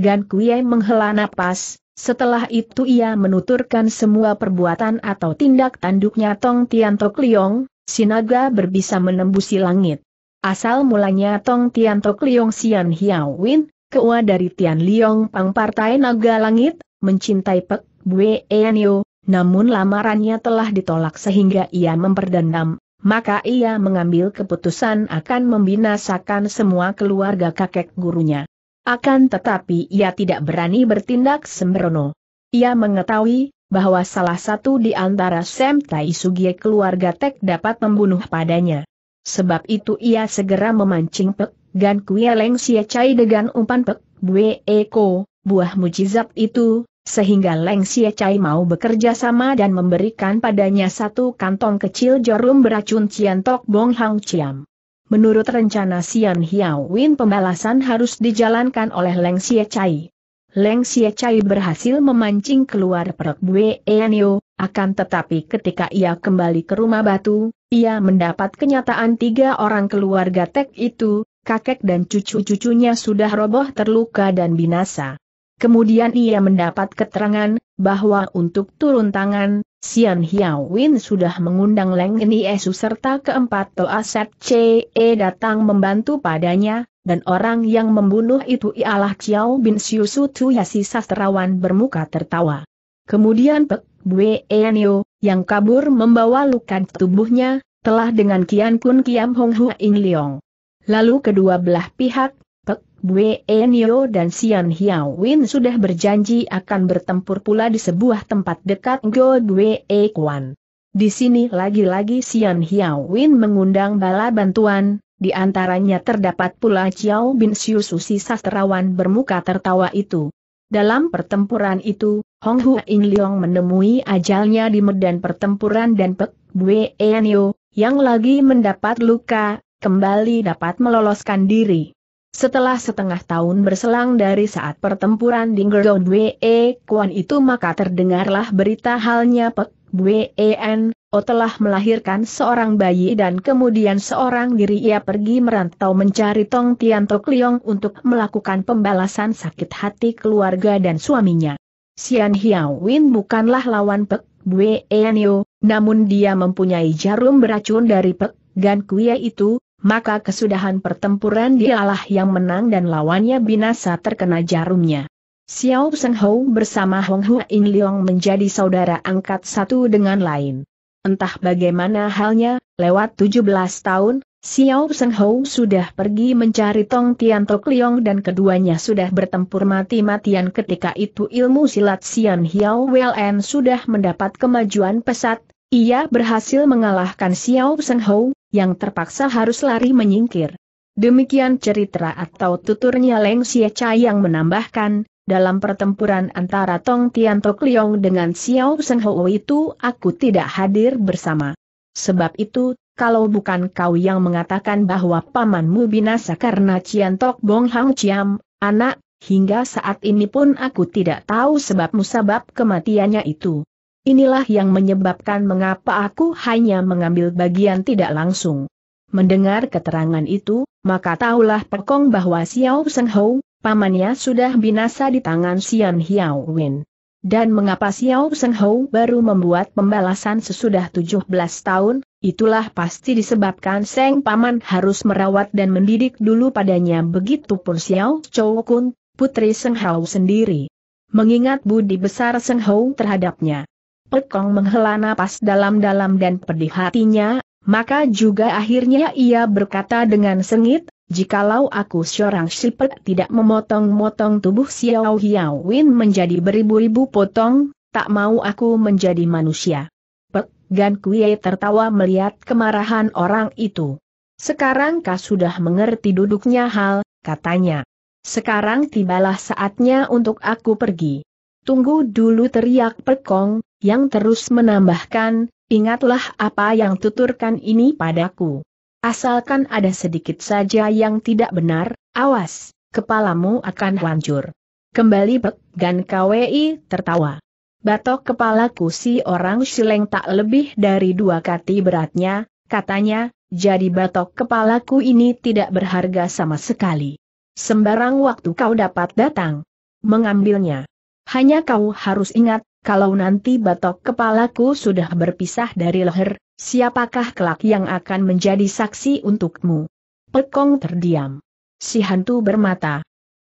Gan Kuye menghela napas, setelah itu ia menuturkan semua perbuatan atau tindak tanduknya Tong Tian Tok Liong, sinaga berbisa menembusi langit. Asal mulanya Tong Tian Tok Liong Sian Hiao Win, keua dari Tian Liong Pang Partai Naga Langit, mencintai Pek Bue Enyo, namun lamarannya telah ditolak sehingga ia memperdendam, maka ia mengambil keputusan akan membinasakan semua keluarga kakek gurunya. Akan tetapi ia tidak berani bertindak sembrono. Ia mengetahui bahwa salah satu di antara Sam Tai Sugie keluarga Tek dapat membunuh padanya. Sebab itu ia segera memancing Pek, Gan Kue Leng Sia Cai dengan umpan Pek, Bue Eko, buah mujizat itu, sehingga Leng Sia Cai mau bekerja sama dan memberikan padanya satu kantong kecil jarum beracun Cian Tok Bong Hang Ciam. Menurut rencana Sian Hiao Win pembalasan harus dijalankan oleh Leng Xie Chai. Leng Xie Chai berhasil memancing keluar perut Bue Enio, akan tetapi ketika ia kembali ke rumah batu, ia mendapat kenyataan tiga orang keluarga Tek itu, kakek dan cucu-cucunya sudah roboh terluka dan binasa. Kemudian ia mendapat keterangan, bahwa untuk turun tangan, Xian Win sudah mengundang Leng Niesu serta keempat Toa Set CE datang membantu padanya, dan orang yang membunuh itu ialah Xiao Bin Xiu Su Tuyasi sastrawan bermuka tertawa. Kemudian Pek Bue Enio, yang kabur membawa luka tubuhnya, telah dengan Kian Kun Kiam Hong Hua In Leong. Lalu kedua belah pihak, Pek Bue Enyo dan Sian Hiao Win sudah berjanji akan bertempur pula di sebuah tempat dekat Go Bue E Kwan. Di sini lagi-lagi Sian Hiao Win mengundang bala bantuan, di antaranya terdapat pula Chiao Bin Siu Susi sastrawan bermuka tertawa itu. Dalam pertempuran itu, Hong Hu In Leong menemui ajalnya di medan pertempuran dan Pek Bue Enyo, yang lagi mendapat luka, kembali dapat meloloskan diri. Setelah setengah tahun berselang dari saat pertempuran di Gergon W.E. Kuan itu maka terdengarlah berita halnya Pek W.E.N. O oh, telah melahirkan seorang bayi dan kemudian seorang diri ia pergi merantau mencari Tong Tian Tok Liong untuk melakukan pembalasan sakit hati keluarga dan suaminya. Sian Hiao Win bukanlah lawan Pek W.E.N. namun dia mempunyai jarum beracun dari Pek Gan Kuya itu, maka kesudahan pertempuran dialah yang menang dan lawannya binasa terkena jarumnya. Xiao Seng Hou bersama Hong Hua In Leong menjadi saudara angkat satu dengan lain. Entah bagaimana halnya, lewat 17 tahun, Xiao Seng Hou sudah pergi mencari Tong Tian Tok Leong dan keduanya sudah bertempur mati-matian ketika itu ilmu silat Xian Hiao Wen sudah mendapat kemajuan pesat, ia berhasil mengalahkan Xiao Seng Hou, yang terpaksa harus lari menyingkir. Demikian cerita atau tuturnya Leng Xie yang menambahkan, dalam pertempuran antara Tong Tian Tok Liong dengan Xiao Seng Ho itu aku tidak hadir bersama. Sebab itu, kalau bukan kau yang mengatakan bahwa pamanmu binasa karena Cian Tok Bong Hang Chiam, anak, hingga saat ini pun aku tidak tahu sebab musabab kematiannya itu. Inilah yang menyebabkan mengapa aku hanya mengambil bagian tidak langsung. Mendengar keterangan itu, maka tahulah Pekong bahwa Xiao Seng Hou, pamannya sudah binasa di tangan Xian Hiao Win. Dan mengapa Xiao Seng Hou baru membuat pembalasan sesudah 17 tahun, itulah pasti disebabkan Seng Paman harus merawat dan mendidik dulu padanya begitu pun Xiao Chou Kun, putri Seng Hou sendiri. Mengingat budi besar Seng Hou terhadapnya, Kong menghela napas dalam-dalam dan pedih hatinya, maka juga akhirnya ia berkata dengan sengit, jikalau aku seorang sipet tidak memotong-motong tubuh Xiao Hiao Win menjadi beribu-ribu potong, tak mau aku menjadi manusia. Pek Gan Kuei tertawa melihat kemarahan orang itu. Sekarang kau sudah mengerti duduknya hal, katanya. Sekarang tibalah saatnya untuk aku pergi. Tunggu dulu teriak Pekong, yang terus menambahkan, ingatlah apa yang tuturkan ini padaku. Asalkan ada sedikit saja yang tidak benar, awas, kepalamu akan hancur. Kembali Pek Gan KWI tertawa. Batok kepalaku si orang sileng tak lebih dari dua kati beratnya, katanya, jadi batok kepalaku ini tidak berharga sama sekali. Sembarang waktu kau dapat datang. Mengambilnya. Hanya kau harus ingat, kalau nanti batok kepalaku sudah berpisah dari leher, siapakah kelak yang akan menjadi saksi untukmu? Pekong terdiam. Si hantu bermata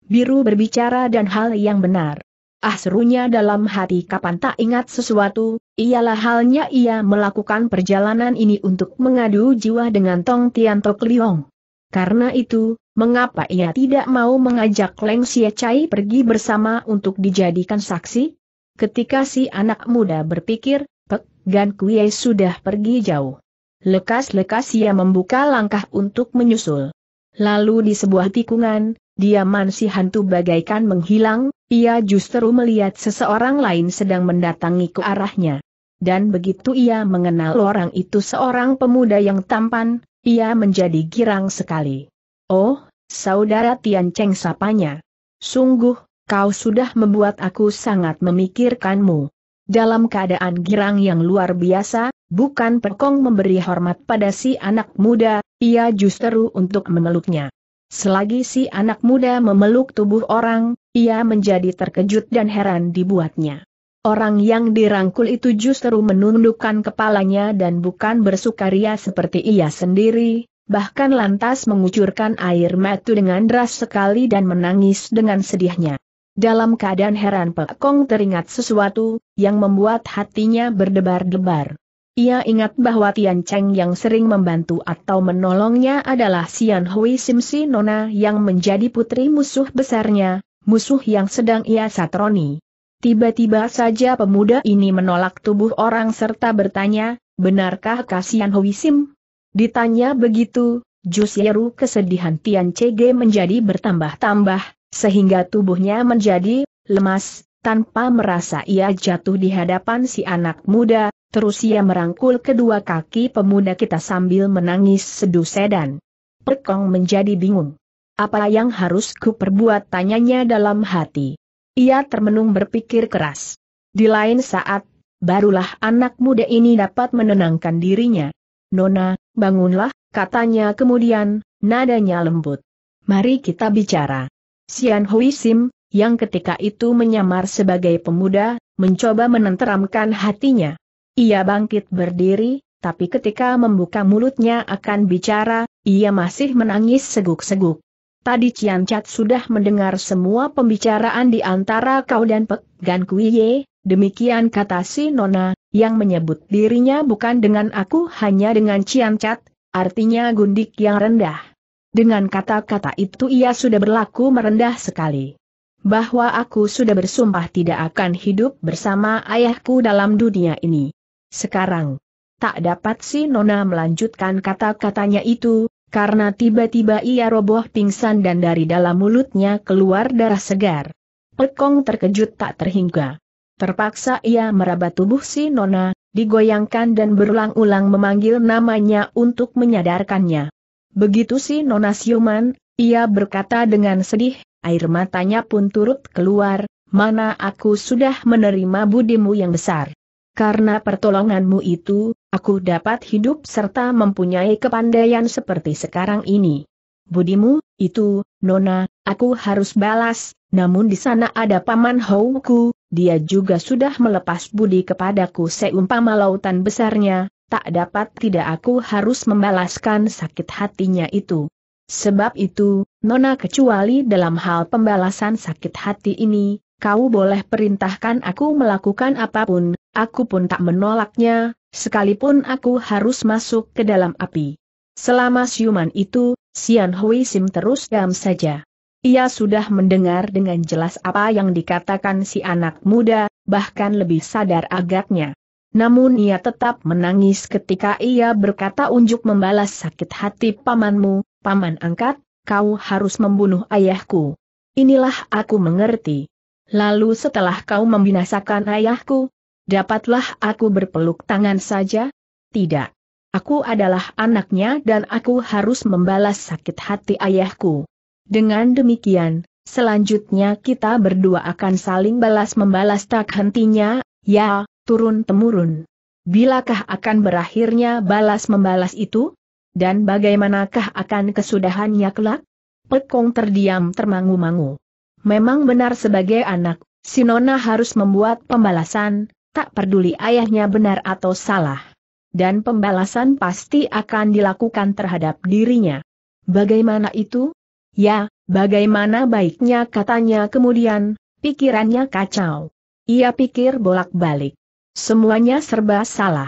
biru berbicara dan hal yang benar. Ah serunya dalam hati kapan tak ingat sesuatu, ialah halnya ia melakukan perjalanan ini untuk mengadu jiwa dengan Tong Tian Tok Liong. Karena itu, mengapa ia tidak mau mengajak Leng Sia Cai pergi bersama untuk dijadikan saksi? Ketika si anak muda berpikir, Pek Gan Kuei sudah pergi jauh. Lekas-lekas ia membuka langkah untuk menyusul. Lalu di sebuah tikungan, dia si hantu bagaikan menghilang, ia justru melihat seseorang lain sedang mendatangi ke arahnya. Dan begitu ia mengenal orang itu seorang pemuda yang tampan, ia menjadi girang sekali. Oh, Saudara Tian Cheng sapanya. Sungguh, kau sudah membuat aku sangat memikirkanmu. Dalam keadaan girang yang luar biasa, bukan Pekong memberi hormat pada si anak muda, ia justru untuk memeluknya. Selagi si anak muda memeluk tubuh orang, ia menjadi terkejut dan heran dibuatnya. Orang yang dirangkul itu justru menundukkan kepalanya dan bukan bersukaria seperti ia sendiri, bahkan lantas mengucurkan air mata dengan deras sekali dan menangis dengan sedihnya. Dalam keadaan heran Pek Kong teringat sesuatu, yang membuat hatinya berdebar-debar. Ia ingat bahwa Tian Cheng yang sering membantu atau menolongnya adalah Xian Hui Sim Si Nona yang menjadi putri musuh besarnya, musuh yang sedang ia satroni. Tiba-tiba saja pemuda ini menolak tubuh orang serta bertanya, benarkah kasihan Hui Sim? Ditanya begitu, Jusyeru kesedihan Tian Cege menjadi bertambah-tambah, sehingga tubuhnya menjadi lemas, tanpa merasa ia jatuh di hadapan si anak muda, terus ia merangkul kedua kaki pemuda kita sambil menangis seduh sedan. Perkong menjadi bingung. Apa yang harus ku perbuat tanyanya dalam hati. Ia termenung berpikir keras. Di lain saat, barulah anak muda ini dapat menenangkan dirinya. Nona, bangunlah, katanya kemudian, nadanya lembut. Mari kita bicara. Sian Hui Sim, yang ketika itu menyamar sebagai pemuda, mencoba menenteramkan hatinya. Ia bangkit berdiri, tapi ketika membuka mulutnya akan bicara, ia masih menangis seguk-seguk. Tadi Cian Chat sudah mendengar semua pembicaraan di antara kau dan Pek Gan Kuiye, demikian kata si Nona, yang menyebut dirinya bukan dengan aku hanya dengan Ciancat, artinya gundik yang rendah. Dengan kata-kata itu ia sudah berlaku merendah sekali. Bahwa aku sudah bersumpah tidak akan hidup bersama ayahku dalam dunia ini. Sekarang, tak dapat si Nona melanjutkan kata-katanya itu, karena tiba-tiba ia roboh pingsan dan dari dalam mulutnya keluar darah segar. Pekong terkejut tak terhingga. Terpaksa ia meraba tubuh si Nona, digoyangkan dan berulang-ulang memanggil namanya untuk menyadarkannya. Begitu si Nona siuman, ia berkata dengan sedih, air matanya pun turut keluar, mana aku sudah menerima budimu yang besar. Karena pertolonganmu itu, aku dapat hidup serta mempunyai kepandaian seperti sekarang ini. Budimu, itu, Nona, aku harus balas, namun di sana ada paman Houku, dia juga sudah melepas budi kepadaku seumpama lautan besarnya, tak dapat tidak aku harus membalaskan sakit hatinya itu. Sebab itu, Nona kecuali dalam hal pembalasan sakit hati ini, kau boleh perintahkan aku melakukan apapun, aku pun tak menolaknya, sekalipun aku harus masuk ke dalam api. Selama siuman itu, Sian Hui Sim terus diam saja. Ia sudah mendengar dengan jelas apa yang dikatakan si anak muda, bahkan lebih sadar agaknya. Namun ia tetap menangis ketika ia berkata unjuk membalas sakit hati pamanmu, paman angkat, kau harus membunuh ayahku. Inilah aku mengerti. Lalu setelah kau membinasakan ayahku, dapatlah aku berpeluk tangan saja? Tidak. Aku adalah anaknya dan aku harus membalas sakit hati ayahku. Dengan demikian, selanjutnya kita berdua akan saling balas-membalas tak hentinya, ya, turun-temurun. Bilakah akan berakhirnya balas-membalas itu? Dan bagaimanakah akan kesudahannya kelak? Pekong terdiam termangu-mangu. Memang benar sebagai anak, Sinona harus membuat pembalasan, tak peduli ayahnya benar atau salah. Dan pembalasan pasti akan dilakukan terhadap dirinya. Bagaimana itu? Ya, bagaimana baiknya katanya kemudian, pikirannya kacau. Ia pikir bolak-balik. Semuanya serba salah.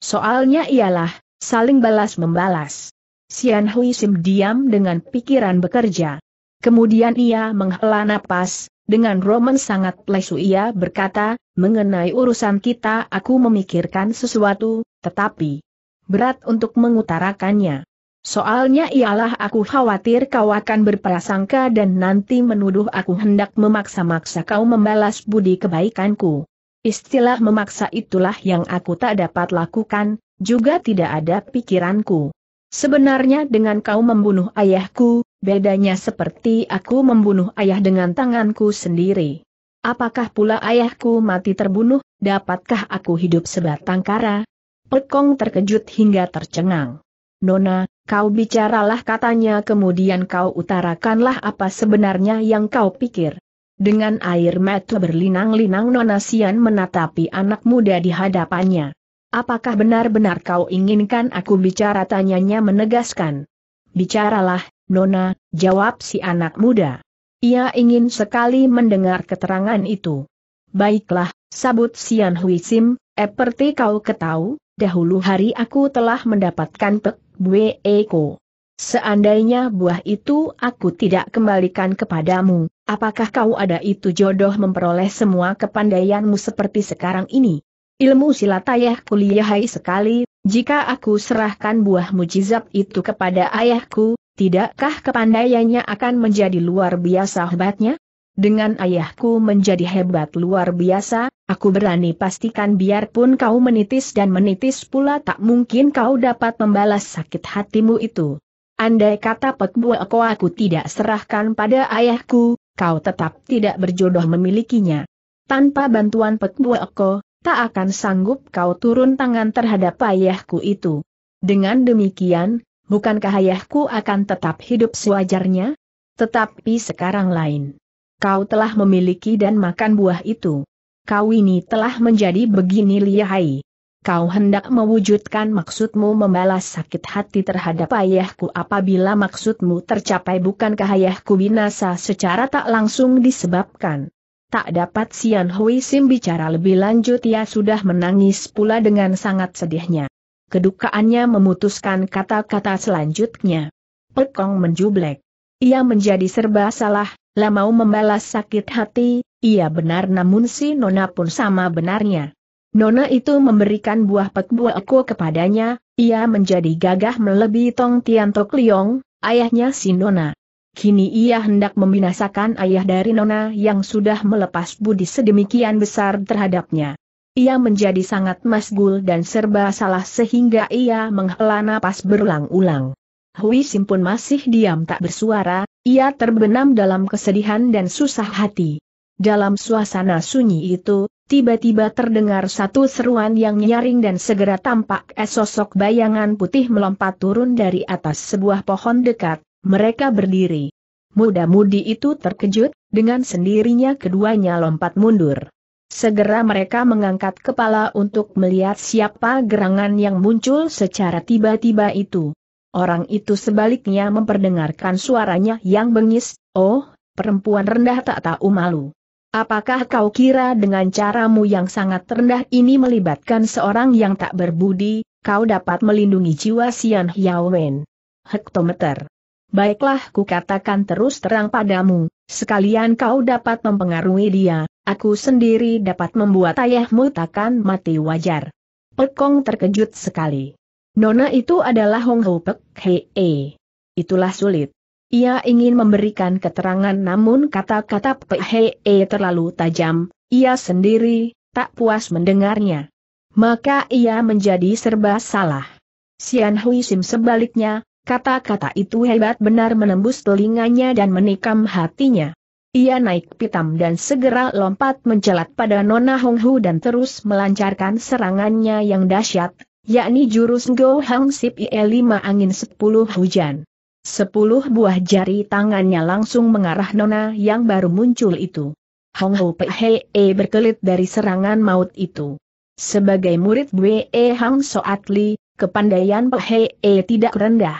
Soalnya ialah, saling balas-membalas. Sian Hui Sim diam dengan pikiran bekerja. Kemudian ia menghela napas, dengan roman sangat lesu ia berkata, mengenai urusan kita aku memikirkan sesuatu, tetapi berat untuk mengutarakannya. Soalnya ialah aku khawatir kau akan berprasangka dan nanti menuduh aku hendak memaksa-maksa kau membalas budi kebaikanku. Istilah memaksa itulah yang aku tak dapat lakukan, juga tidak ada pikiranku. Sebenarnya dengan kau membunuh ayahku, bedanya seperti aku membunuh ayah dengan tanganku sendiri. Apakah pula ayahku mati terbunuh, dapatkah aku hidup sebatang kara? Pekong terkejut hingga tercengang. Nona, Kau bicaralah katanya kemudian kau utarakanlah apa sebenarnya yang kau pikir. Dengan air mata berlinang-linang Nonasian menatapi anak muda di hadapannya. Apakah benar-benar kau inginkan aku bicara tanyanya menegaskan. Bicaralah, Nona, jawab si anak muda. Ia ingin sekali mendengar keterangan itu. Baiklah, sabut Sian Hui Sim, seperti eh, kau ketahui, dahulu hari aku telah mendapatkan pek bue eko. Seandainya buah itu aku tidak kembalikan kepadamu, apakah kau ada itu jodoh memperoleh semua kepandaianmu seperti sekarang ini? Ilmu silat ayah kuliahai sekali, jika aku serahkan buah mujizat itu kepada ayahku, tidakkah kepandaiannya akan menjadi luar biasa hebatnya? Dengan ayahku menjadi hebat luar biasa, Aku berani pastikan biarpun kau menitis dan menitis pula tak mungkin kau dapat membalas sakit hatimu itu. Andai kata Pek Bueko aku tidak serahkan pada ayahku, kau tetap tidak berjodoh memilikinya. Tanpa bantuan Pek Bueko, tak akan sanggup kau turun tangan terhadap ayahku itu. Dengan demikian, bukankah ayahku akan tetap hidup sewajarnya? Tetapi sekarang lain. Kau telah memiliki dan makan buah itu kau ini telah menjadi begini lihai. Kau hendak mewujudkan maksudmu membalas sakit hati terhadap ayahku apabila maksudmu tercapai bukankah ayahku binasa secara tak langsung disebabkan. Tak dapat Sian Hui Sim bicara lebih lanjut ia sudah menangis pula dengan sangat sedihnya. Kedukaannya memutuskan kata-kata selanjutnya. Pekong menjublek. Ia menjadi serba salah, lah mau membalas sakit hati, iya benar namun si Nona pun sama benarnya. Nona itu memberikan buah pek buah aku kepadanya, ia menjadi gagah melebihi Tong Tian Tok Liong, ayahnya si Nona. Kini ia hendak membinasakan ayah dari Nona yang sudah melepas budi sedemikian besar terhadapnya. Ia menjadi sangat masgul dan serba salah sehingga ia menghela napas berulang-ulang. Hui Sim pun masih diam tak bersuara, ia terbenam dalam kesedihan dan susah hati. Dalam suasana sunyi itu, tiba-tiba terdengar satu seruan yang nyaring dan segera tampak esosok bayangan putih melompat turun dari atas sebuah pohon dekat, mereka berdiri. Muda-mudi itu terkejut, dengan sendirinya keduanya lompat mundur. Segera mereka mengangkat kepala untuk melihat siapa gerangan yang muncul secara tiba-tiba itu. Orang itu sebaliknya memperdengarkan suaranya yang bengis, oh, perempuan rendah tak tahu malu. Apakah kau kira dengan caramu yang sangat rendah ini melibatkan seorang yang tak berbudi, kau dapat melindungi jiwa Sian Hyaowen? Hektometer. Baiklah ku katakan terus terang padamu, sekalian kau dapat mempengaruhi dia, aku sendiri dapat membuat ayahmu takkan mati wajar. Pekong terkejut sekali. Nona itu adalah Hong Ho Pek Hei. E. Itulah sulit. Ia ingin memberikan keterangan namun kata-kata Pek hee terlalu tajam, ia sendiri tak puas mendengarnya. Maka ia menjadi serba salah. Sian Hui Sim sebaliknya, kata-kata itu hebat benar menembus telinganya dan menikam hatinya. Ia naik pitam dan segera lompat mencelat pada Nona Hong Hu dan terus melancarkan serangannya yang dahsyat, yakni jurus Go Hang Sip Ie Lima Angin Sepuluh Hujan. Sepuluh buah jari tangannya langsung mengarah nona yang baru muncul itu. Hong Ho Pei Hei e berkelit dari serangan maut itu. Sebagai murid Bwe e Hang Soat Li, kepandaian Pei E tidak rendah.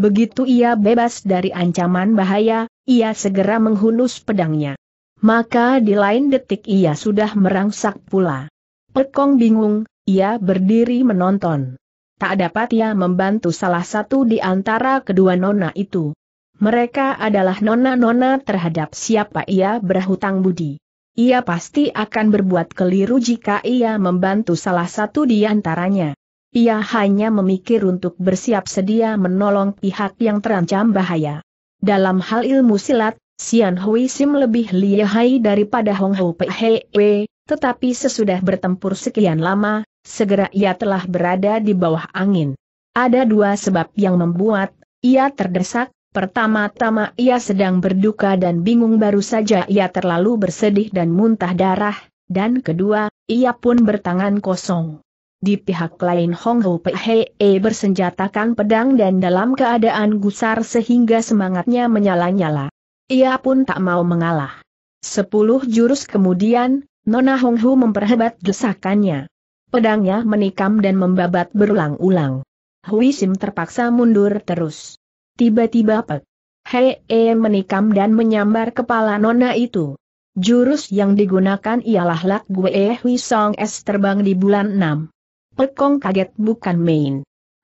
Begitu ia bebas dari ancaman bahaya, ia segera menghunus pedangnya. Maka di lain detik ia sudah merangsak pula. Pekong bingung, ia berdiri menonton. Tak dapat ia membantu salah satu di antara kedua nona itu. Mereka adalah nona-nona terhadap siapa ia berhutang budi. Ia pasti akan berbuat keliru jika ia membantu salah satu di antaranya. Ia hanya memikir untuk bersiap sedia menolong pihak yang terancam bahaya. Dalam hal ilmu silat, Sian Hui Sim lebih lihai daripada Hong Ho Pei Hei We, tetapi sesudah bertempur sekian lama, segera ia telah berada di bawah angin. Ada dua sebab yang membuat ia terdesak, pertama-tama ia sedang berduka dan bingung baru saja ia terlalu bersedih dan muntah darah, dan kedua, ia pun bertangan kosong. Di pihak lain Hong Ho Pehee bersenjatakan pedang dan dalam keadaan gusar sehingga semangatnya menyala-nyala. Ia pun tak mau mengalah. Sepuluh jurus kemudian, Nona Hong Ho memperhebat desakannya. Pedangnya menikam dan membabat berulang-ulang. Hui Sim terpaksa mundur terus. Tiba-tiba Pek. Hei -e menikam dan menyambar kepala nona itu. Jurus yang digunakan ialah Lak Gue Hui Song s terbang di bulan 6. Pekong kaget bukan main.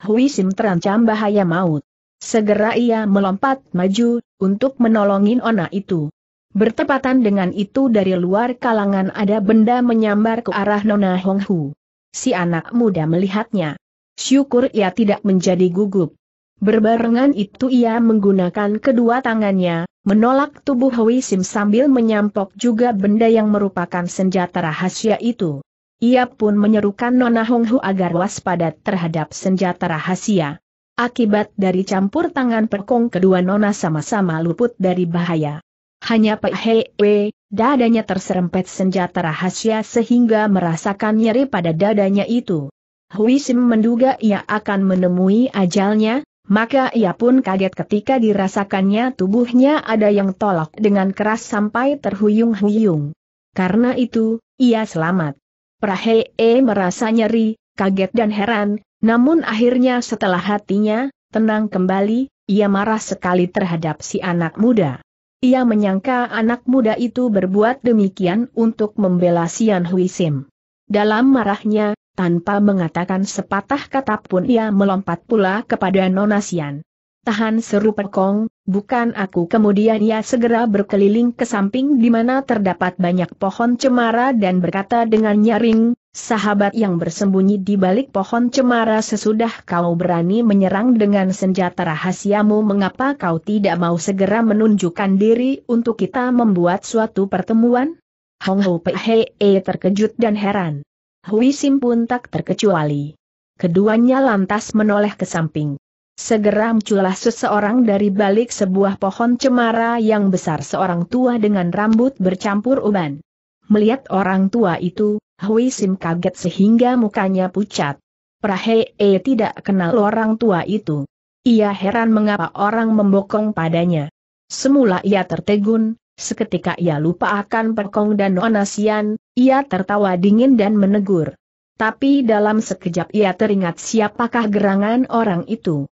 Hui Sim terancam bahaya maut. Segera ia melompat maju, untuk menolongin Ona itu. Bertepatan dengan itu dari luar kalangan ada benda menyambar ke arah Nona Hong Hu si anak muda melihatnya. Syukur ia tidak menjadi gugup. Berbarengan itu ia menggunakan kedua tangannya, menolak tubuh Hui Sim sambil menyampok juga benda yang merupakan senjata rahasia itu. Ia pun menyerukan Nona Hong Hu agar waspada terhadap senjata rahasia. Akibat dari campur tangan perkong kedua Nona sama-sama luput dari bahaya. Hanya Pak Hei dadanya terserempet senjata rahasia sehingga merasakan nyeri pada dadanya itu. Hui Sim menduga ia akan menemui ajalnya, maka ia pun kaget ketika dirasakannya tubuhnya ada yang tolak dengan keras sampai terhuyung-huyung. Karena itu, ia selamat. Prahee merasa nyeri, kaget dan heran, namun akhirnya setelah hatinya, tenang kembali, ia marah sekali terhadap si anak muda. Ia menyangka anak muda itu berbuat demikian untuk membela Sian Hui Sim. Dalam marahnya, tanpa mengatakan sepatah kata pun ia melompat pula kepada Nona Sian. Tahan seru Perkong, bukan aku. Kemudian ia segera berkeliling ke samping di mana terdapat banyak pohon cemara dan berkata dengan nyaring, sahabat yang bersembunyi di balik pohon cemara sesudah kau berani menyerang dengan senjata rahasiamu mengapa kau tidak mau segera menunjukkan diri untuk kita membuat suatu pertemuan? Hong Ho -e terkejut dan heran. Hui Sim pun tak terkecuali. Keduanya lantas menoleh ke samping. Segera muncullah seseorang dari balik sebuah pohon cemara yang besar seorang tua dengan rambut bercampur uban. Melihat orang tua itu, Hui Sim kaget sehingga mukanya pucat. Prahee tidak kenal orang tua itu. Ia heran mengapa orang membokong padanya. Semula ia tertegun, seketika ia lupa akan Perkong dan Onasian, ia tertawa dingin dan menegur. Tapi dalam sekejap ia teringat siapakah gerangan orang itu.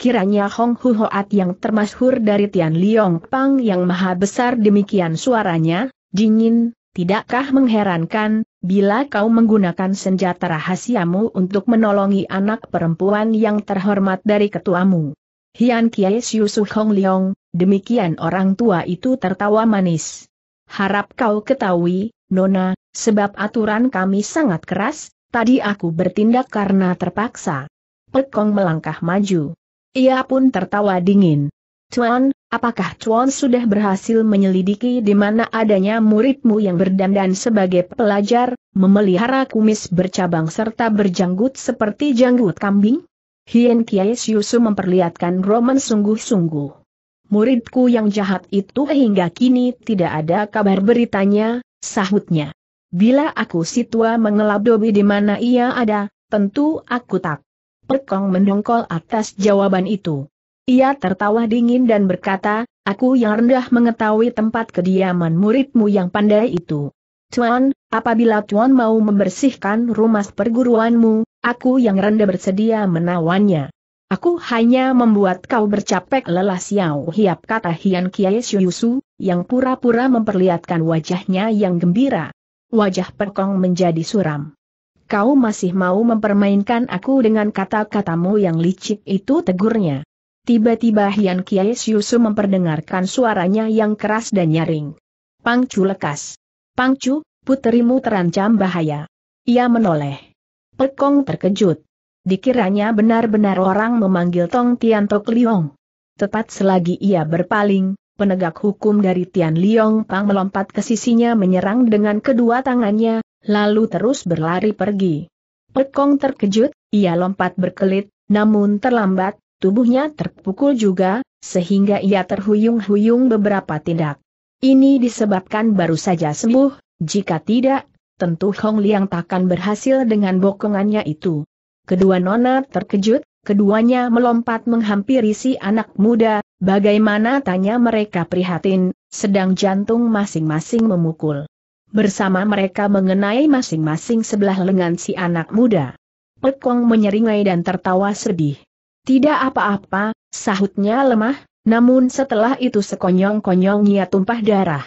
Kiranya Hong Hu Hoat yang termasyhur dari Tian Liong Pang yang maha besar demikian suaranya, dingin, tidakkah mengherankan, bila kau menggunakan senjata rahasiamu untuk menolongi anak perempuan yang terhormat dari ketuamu. Hian Kiai Siu Su Hong Liong, demikian orang tua itu tertawa manis. Harap kau ketahui, Nona, sebab aturan kami sangat keras, tadi aku bertindak karena terpaksa. Pekong melangkah maju. Ia pun tertawa dingin. Cuan, apakah Cuan sudah berhasil menyelidiki di mana adanya muridmu yang berdandan sebagai pelajar, memelihara kumis bercabang serta berjanggut seperti janggut kambing? Hien Kiai Siusu memperlihatkan Roman sungguh-sungguh. Muridku yang jahat itu hingga kini tidak ada kabar beritanya, sahutnya. Bila aku situa mengelabdobi di mana ia ada, tentu aku tak Perkong mendongkol atas jawaban itu. Ia tertawa dingin dan berkata, aku yang rendah mengetahui tempat kediaman muridmu yang pandai itu. Tuan, apabila Tuan mau membersihkan rumah perguruanmu, aku yang rendah bersedia menawannya. Aku hanya membuat kau bercapek lelah siau. Hiap kata Hian Kiai Shuyusu, yang pura-pura memperlihatkan wajahnya yang gembira. Wajah Perkong menjadi suram kau masih mau mempermainkan aku dengan kata-katamu yang licik itu tegurnya. Tiba-tiba Hian Kiai Siusu memperdengarkan suaranya yang keras dan nyaring. Pangcu lekas. Pangcu, puterimu terancam bahaya. Ia menoleh. Pekong terkejut. Dikiranya benar-benar orang memanggil Tong Tian Tok Liong. Tepat selagi ia berpaling, penegak hukum dari Tian Liong Pang melompat ke sisinya menyerang dengan kedua tangannya, lalu terus berlari pergi. Pekong terkejut, ia lompat berkelit, namun terlambat, tubuhnya terpukul juga, sehingga ia terhuyung-huyung beberapa tindak. Ini disebabkan baru saja sembuh, jika tidak, tentu Hong Liang takkan berhasil dengan bokongannya itu. Kedua nona terkejut, keduanya melompat menghampiri si anak muda, bagaimana tanya mereka prihatin, sedang jantung masing-masing memukul. Bersama mereka mengenai masing-masing sebelah lengan si anak muda. Pekong menyeringai dan tertawa sedih. Tidak apa-apa, sahutnya lemah, namun setelah itu sekonyong konyong ia tumpah darah.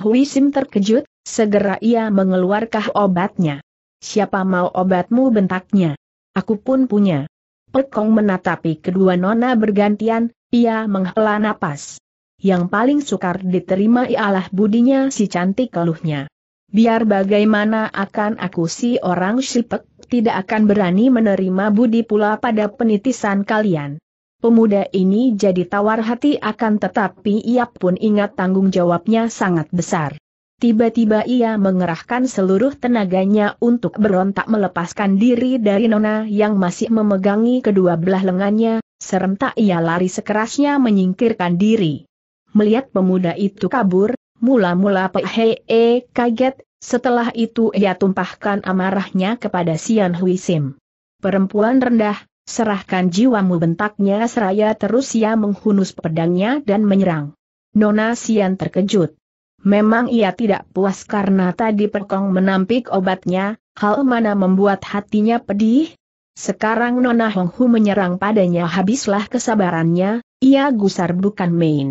Hui Sim terkejut, segera ia mengeluarkan obatnya. Siapa mau obatmu bentaknya? Aku pun punya. Pekong menatapi kedua nona bergantian, ia menghela napas. Yang paling sukar diterima ialah budinya si cantik keluhnya. Biar bagaimana akan aku si orang sipek, tidak akan berani menerima budi pula pada penitisan kalian. Pemuda ini jadi tawar hati akan tetapi ia pun ingat tanggung jawabnya sangat besar. Tiba-tiba ia mengerahkan seluruh tenaganya untuk berontak melepaskan diri dari Nona yang masih memegangi kedua belah lengannya, serentak ia lari sekerasnya menyingkirkan diri. Melihat pemuda itu kabur, Mula-mula Pek Hei eh, kaget, setelah itu ia tumpahkan amarahnya kepada Sian Hui Sim. Perempuan rendah, serahkan jiwamu bentaknya seraya terus ia menghunus pedangnya dan menyerang. Nona Sian terkejut. Memang ia tidak puas karena tadi Perkong menampik obatnya, hal mana membuat hatinya pedih? Sekarang Nona Hong Honghu menyerang padanya habislah kesabarannya, ia gusar bukan main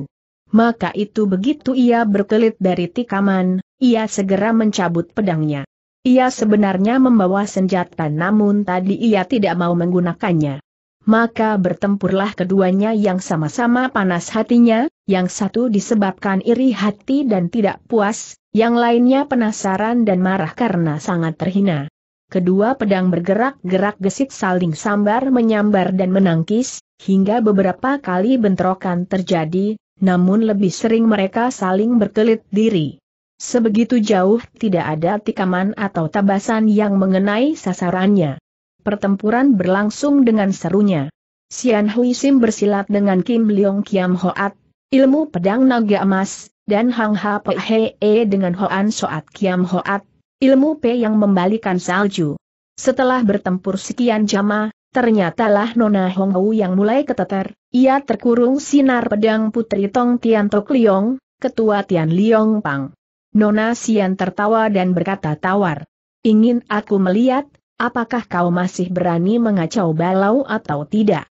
maka itu begitu ia berkelit dari tikaman, ia segera mencabut pedangnya. Ia sebenarnya membawa senjata namun tadi ia tidak mau menggunakannya. Maka bertempurlah keduanya yang sama-sama panas hatinya, yang satu disebabkan iri hati dan tidak puas, yang lainnya penasaran dan marah karena sangat terhina. Kedua pedang bergerak-gerak gesit saling sambar menyambar dan menangkis, hingga beberapa kali bentrokan terjadi, namun lebih sering mereka saling berkelit diri. Sebegitu jauh tidak ada tikaman atau tabasan yang mengenai sasarannya. Pertempuran berlangsung dengan serunya. Sian Hui Sim bersilat dengan Kim Leong Kiam Hoat, ilmu pedang naga emas, dan Hang Ha Pe He E dengan Hoan Soat Kiam Hoat, ilmu pe yang membalikan salju. Setelah bertempur sekian jama, Ternyatalah Nona Hong Hongwu yang mulai keteter, ia terkurung sinar pedang Putri Tong Tian Tok Liong, ketua Tian Liong Pang. Nona Sian tertawa dan berkata tawar. Ingin aku melihat, apakah kau masih berani mengacau balau atau tidak?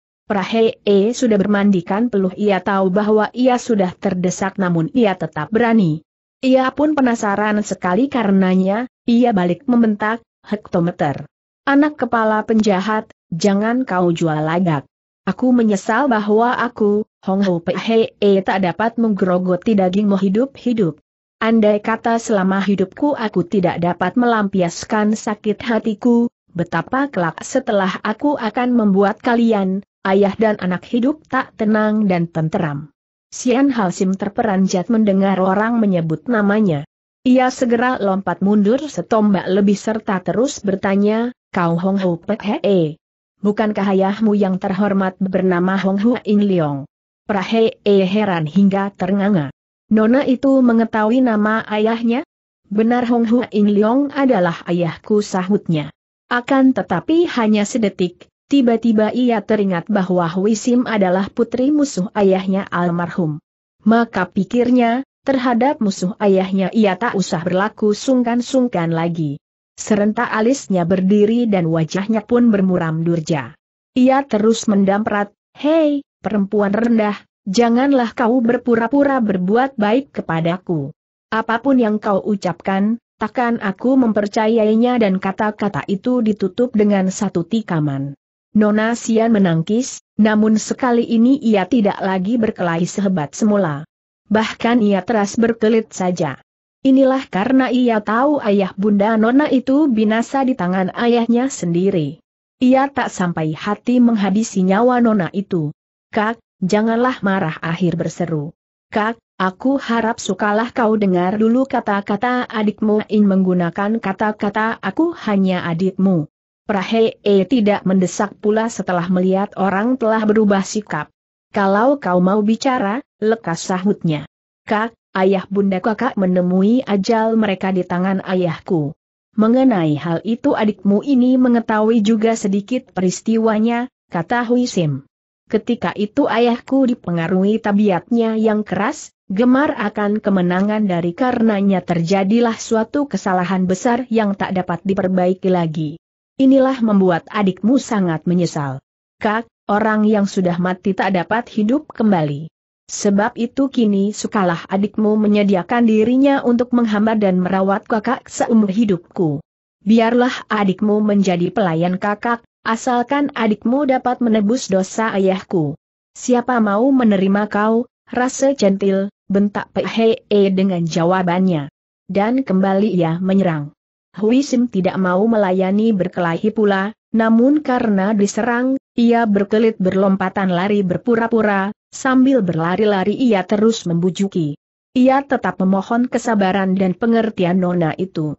E sudah bermandikan peluh ia tahu bahwa ia sudah terdesak namun ia tetap berani. Ia pun penasaran sekali karenanya, ia balik membentak, hektometer. Anak kepala penjahat, Jangan kau jual lagak. Aku menyesal bahwa aku, Hong Ho Pehee eh, tak dapat menggerogoti dagingmu hidup-hidup. Andai kata selama hidupku aku tidak dapat melampiaskan sakit hatiku, betapa kelak setelah aku akan membuat kalian, ayah dan anak hidup tak tenang dan tenteram. Sian Halsim terperanjat mendengar orang menyebut namanya. Ia segera lompat mundur setombak lebih serta terus bertanya, kau Hong Ho Pehee. Eh, bukankah ayahmu yang terhormat bernama Hong Hu In Leong? Prahe E heran hingga ternganga. Nona itu mengetahui nama ayahnya? Benar Hong Hu In Leong adalah ayahku sahutnya. Akan tetapi hanya sedetik, tiba-tiba ia teringat bahwa Hui Sim adalah putri musuh ayahnya almarhum. Maka pikirnya, terhadap musuh ayahnya ia tak usah berlaku sungkan-sungkan lagi. Serentak alisnya berdiri dan wajahnya pun bermuram durja. Ia terus mendamprat, Hei, perempuan rendah, janganlah kau berpura-pura berbuat baik kepadaku. Apapun yang kau ucapkan, takkan aku mempercayainya dan kata-kata itu ditutup dengan satu tikaman. Nona Sian menangkis, namun sekali ini ia tidak lagi berkelahi sehebat semula. Bahkan ia teras berkelit saja. Inilah karena ia tahu ayah bunda Nona itu binasa di tangan ayahnya sendiri. Ia tak sampai hati menghabisi nyawa Nona itu. Kak, janganlah marah akhir berseru. Kak, aku harap sukalah kau dengar dulu kata-kata adikmu in menggunakan kata-kata aku hanya adikmu. Prahe E tidak mendesak pula setelah melihat orang telah berubah sikap. Kalau kau mau bicara, lekas sahutnya. Kak, ayah bunda kakak menemui ajal mereka di tangan ayahku. Mengenai hal itu adikmu ini mengetahui juga sedikit peristiwanya, kata Huisim. Ketika itu ayahku dipengaruhi tabiatnya yang keras, gemar akan kemenangan dari karenanya terjadilah suatu kesalahan besar yang tak dapat diperbaiki lagi. Inilah membuat adikmu sangat menyesal. Kak, orang yang sudah mati tak dapat hidup kembali. Sebab itu kini sukalah adikmu menyediakan dirinya untuk menghamba dan merawat kakak seumur hidupku. Biarlah adikmu menjadi pelayan kakak, asalkan adikmu dapat menebus dosa ayahku. Siapa mau menerima kau, rasa centil, bentak pehe dengan jawabannya. Dan kembali ia menyerang. Hui Sim tidak mau melayani berkelahi pula, namun karena diserang, ia berkelit berlompatan lari berpura-pura, Sambil berlari-lari ia terus membujuki. Ia tetap memohon kesabaran dan pengertian Nona itu.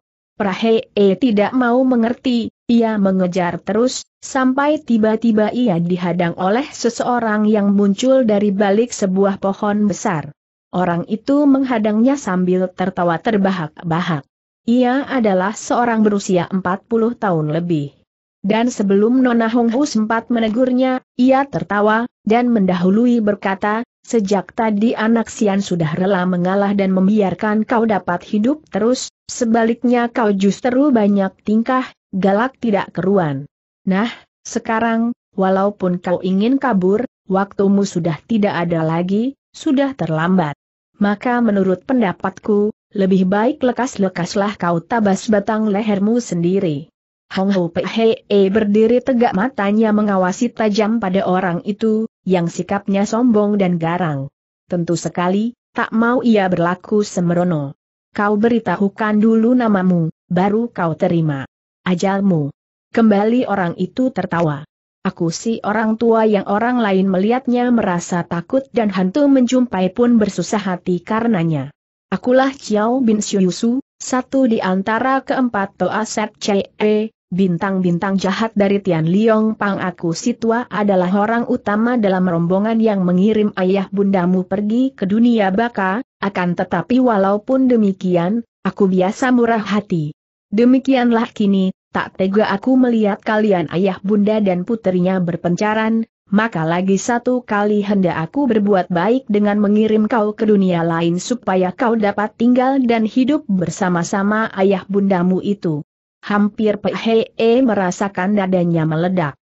E tidak mau mengerti, ia mengejar terus, sampai tiba-tiba ia dihadang oleh seseorang yang muncul dari balik sebuah pohon besar. Orang itu menghadangnya sambil tertawa terbahak-bahak. Ia adalah seorang berusia 40 tahun lebih. Dan sebelum Nona Hong Hu sempat menegurnya, ia tertawa, dan mendahului berkata, Sejak tadi anak Sian sudah rela mengalah dan membiarkan kau dapat hidup terus, sebaliknya kau justru banyak tingkah, galak tidak keruan. Nah, sekarang, walaupun kau ingin kabur, waktumu sudah tidak ada lagi, sudah terlambat. Maka menurut pendapatku, lebih baik lekas-lekaslah kau tabas batang lehermu sendiri. Hong Ho Pei berdiri tegak matanya mengawasi tajam pada orang itu, yang sikapnya sombong dan garang. Tentu sekali, tak mau ia berlaku semerono. Kau beritahukan dulu namamu, baru kau terima. Ajalmu. Kembali orang itu tertawa. Aku si orang tua yang orang lain melihatnya merasa takut dan hantu menjumpai pun bersusah hati karenanya. Akulah Chiao Bin Syuyusu, satu di antara keempat Toa Set CE, e, Bintang-bintang jahat dari Tian Liong Pang aku Situa adalah orang utama dalam rombongan yang mengirim ayah bundamu pergi ke dunia baka, akan tetapi walaupun demikian, aku biasa murah hati. Demikianlah kini, tak tega aku melihat kalian ayah bunda dan puterinya berpencaran, maka lagi satu kali hendak aku berbuat baik dengan mengirim kau ke dunia lain supaya kau dapat tinggal dan hidup bersama-sama ayah bundamu itu. Hampir Phee merasakan dadanya meledak.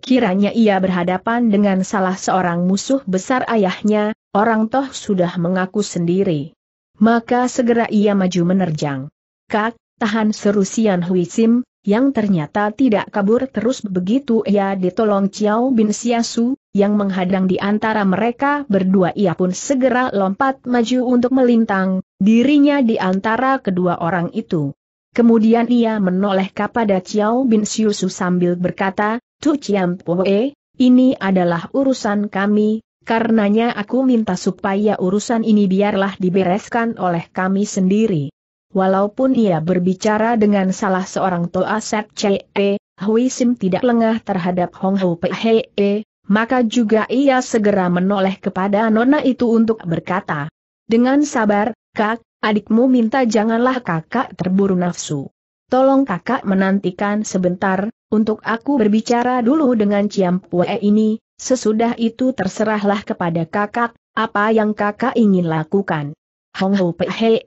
Kiranya ia berhadapan dengan salah seorang musuh besar ayahnya, orang toh sudah mengaku sendiri. Maka segera ia maju menerjang. Kak, tahan seru Sian Hui Sim, yang ternyata tidak kabur terus begitu ia ditolong Ciao Bin Siasu, yang menghadang di antara mereka berdua ia pun segera lompat maju untuk melintang, dirinya di antara kedua orang itu. Kemudian ia menoleh kepada Chiao Bin Siusu sambil berkata, Tu Chiam Poe, ini adalah urusan kami, karenanya aku minta supaya urusan ini biarlah dibereskan oleh kami sendiri. Walaupun ia berbicara dengan salah seorang Toa Sek Chee, Hui Sim tidak lengah terhadap Hong Ho Hee, maka juga ia segera menoleh kepada Nona itu untuk berkata, Dengan sabar, Kak, Adikmu minta janganlah kakak terburu nafsu. Tolong kakak menantikan sebentar, untuk aku berbicara dulu dengan Ciam Pue ini, sesudah itu terserahlah kepada kakak, apa yang kakak ingin lakukan. Hong Ho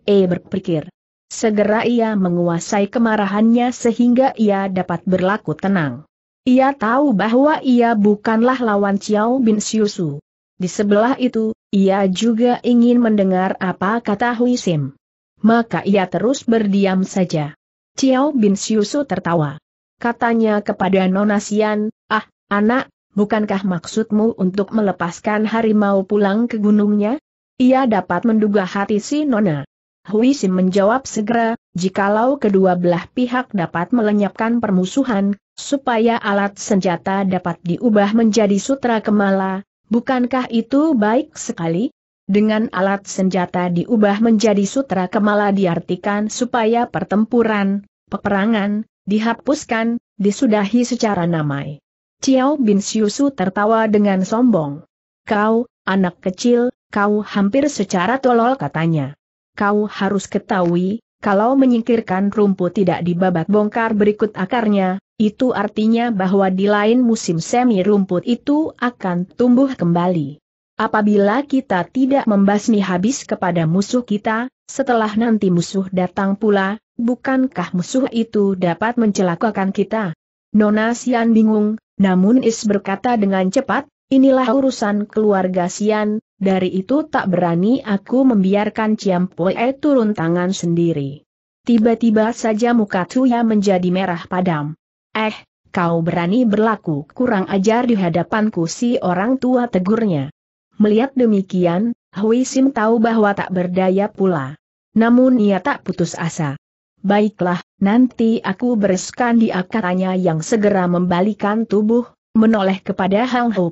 e berpikir. Segera ia menguasai kemarahannya sehingga ia dapat berlaku tenang. Ia tahu bahwa ia bukanlah lawan Ciao Bin Siusu. Di sebelah itu, ia juga ingin mendengar apa kata Hui Sim. Maka ia terus berdiam saja. Ciao Bin Siusu tertawa. Katanya kepada Nona Sian, ah, anak, bukankah maksudmu untuk melepaskan harimau pulang ke gunungnya? Ia dapat menduga hati si Nona. Hui Sim menjawab segera, jikalau kedua belah pihak dapat melenyapkan permusuhan, supaya alat senjata dapat diubah menjadi sutra kemala, Bukankah itu baik sekali? Dengan alat senjata diubah menjadi sutra kemala diartikan supaya pertempuran, peperangan, dihapuskan, disudahi secara namai. Ciao Bin Siusu tertawa dengan sombong. Kau, anak kecil, kau hampir secara tolol katanya. Kau harus ketahui, kalau menyingkirkan rumput tidak dibabat bongkar berikut akarnya, itu artinya bahwa di lain musim semi rumput itu akan tumbuh kembali. Apabila kita tidak membasmi habis kepada musuh kita, setelah nanti musuh datang pula, bukankah musuh itu dapat mencelakakan kita? Nona Sian bingung, namun Is berkata dengan cepat, inilah urusan keluarga Sian, dari itu tak berani aku membiarkan Poe turun tangan sendiri. Tiba-tiba saja muka Tuya menjadi merah padam. Eh, kau berani berlaku kurang ajar di hadapanku si orang tua tegurnya. Melihat demikian, Hui Sim tahu bahwa tak berdaya pula. Namun ia tak putus asa. Baiklah, nanti aku bereskan di katanya yang segera membalikan tubuh, menoleh kepada Hang Ho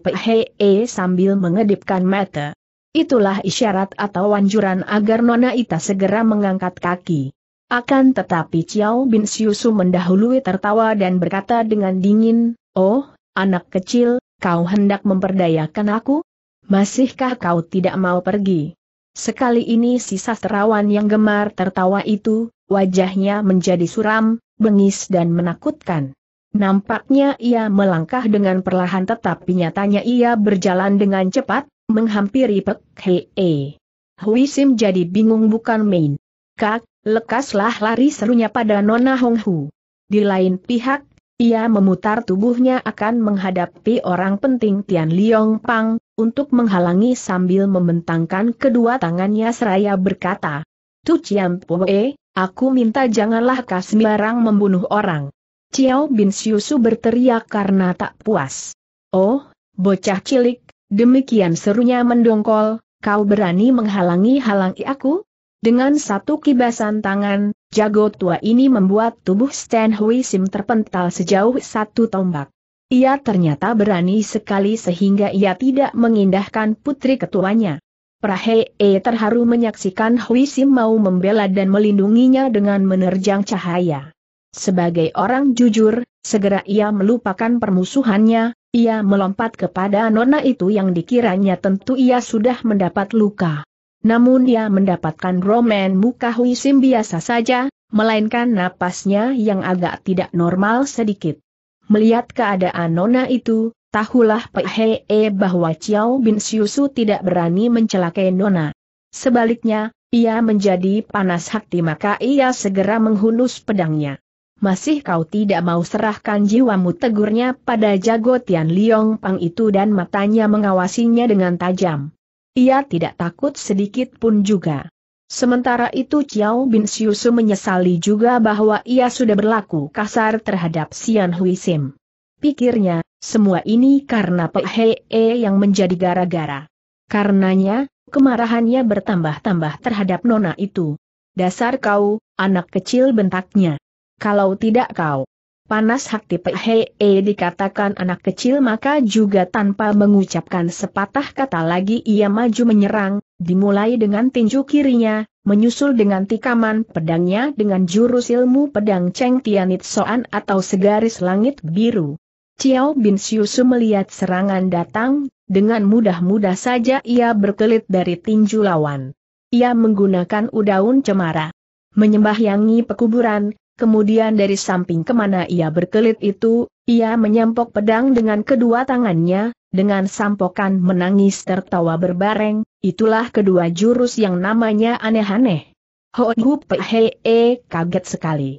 E sambil mengedipkan mata. Itulah isyarat atau anjuran agar Nona Ita segera mengangkat kaki. Akan tetapi Ciao Bin Siusu mendahului tertawa dan berkata dengan dingin, Oh, anak kecil, kau hendak memperdayakan aku? Masihkah kau tidak mau pergi? Sekali ini si sastrawan yang gemar tertawa itu, wajahnya menjadi suram, bengis dan menakutkan. Nampaknya ia melangkah dengan perlahan tetapi nyatanya ia berjalan dengan cepat, menghampiri Pek Hei. Hui Sim jadi bingung bukan main. Kak, Lekaslah lari serunya pada Nona Hong Hu. Di lain pihak, ia memutar tubuhnya akan menghadapi orang penting Tian Liong Pang, untuk menghalangi sambil membentangkan kedua tangannya seraya berkata, Tu Chiam Poe, aku minta janganlah kas barang membunuh orang. Chiao Bin Siusu berteriak karena tak puas. Oh, bocah cilik, demikian serunya mendongkol, kau berani menghalangi-halangi aku? Dengan satu kibasan tangan, jago tua ini membuat tubuh Stan Hui Sim terpental sejauh satu tombak. Ia ternyata berani sekali sehingga ia tidak mengindahkan putri ketuanya. Prahe E terharu menyaksikan Hui Sim mau membela dan melindunginya dengan menerjang cahaya. Sebagai orang jujur, segera ia melupakan permusuhannya, ia melompat kepada nona itu yang dikiranya tentu ia sudah mendapat luka. Namun dia mendapatkan romen muka sim biasa saja, melainkan napasnya yang agak tidak normal sedikit. Melihat keadaan Nona itu, tahulah Hee bahwa Chiao Bin Siusu tidak berani mencelakai Nona. Sebaliknya, ia menjadi panas hati maka ia segera menghunus pedangnya. Masih kau tidak mau serahkan jiwamu tegurnya pada jago Tian Liong Pang itu dan matanya mengawasinya dengan tajam. Ia tidak takut sedikit pun juga. Sementara itu Chiao Bin Siusu menyesali juga bahwa ia sudah berlaku kasar terhadap Xian Hui Sim. Pikirnya, semua ini karena Pei -e yang menjadi gara-gara. Karenanya, kemarahannya bertambah-tambah terhadap nona itu. Dasar kau, anak kecil bentaknya. Kalau tidak kau Panas hati Pehe eh, dikatakan anak kecil maka juga tanpa mengucapkan sepatah kata lagi ia maju menyerang, dimulai dengan tinju kirinya, menyusul dengan tikaman pedangnya dengan jurus ilmu pedang Cheng Tianit Soan atau segaris langit biru. Ciao Bin Siusu melihat serangan datang, dengan mudah-mudah saja ia berkelit dari tinju lawan. Ia menggunakan udaun cemara. Menyembahyangi pekuburan, kemudian dari samping kemana ia berkelit itu, ia menyampok pedang dengan kedua tangannya, dengan sampokan menangis tertawa berbareng, itulah kedua jurus yang namanya aneh-aneh. Hohu Pehe e kaget sekali.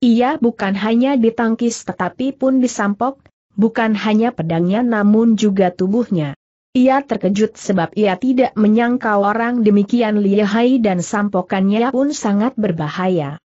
Ia bukan hanya ditangkis tetapi pun disampok, bukan hanya pedangnya namun juga tubuhnya. Ia terkejut sebab ia tidak menyangka orang demikian lihai dan sampokannya pun sangat berbahaya.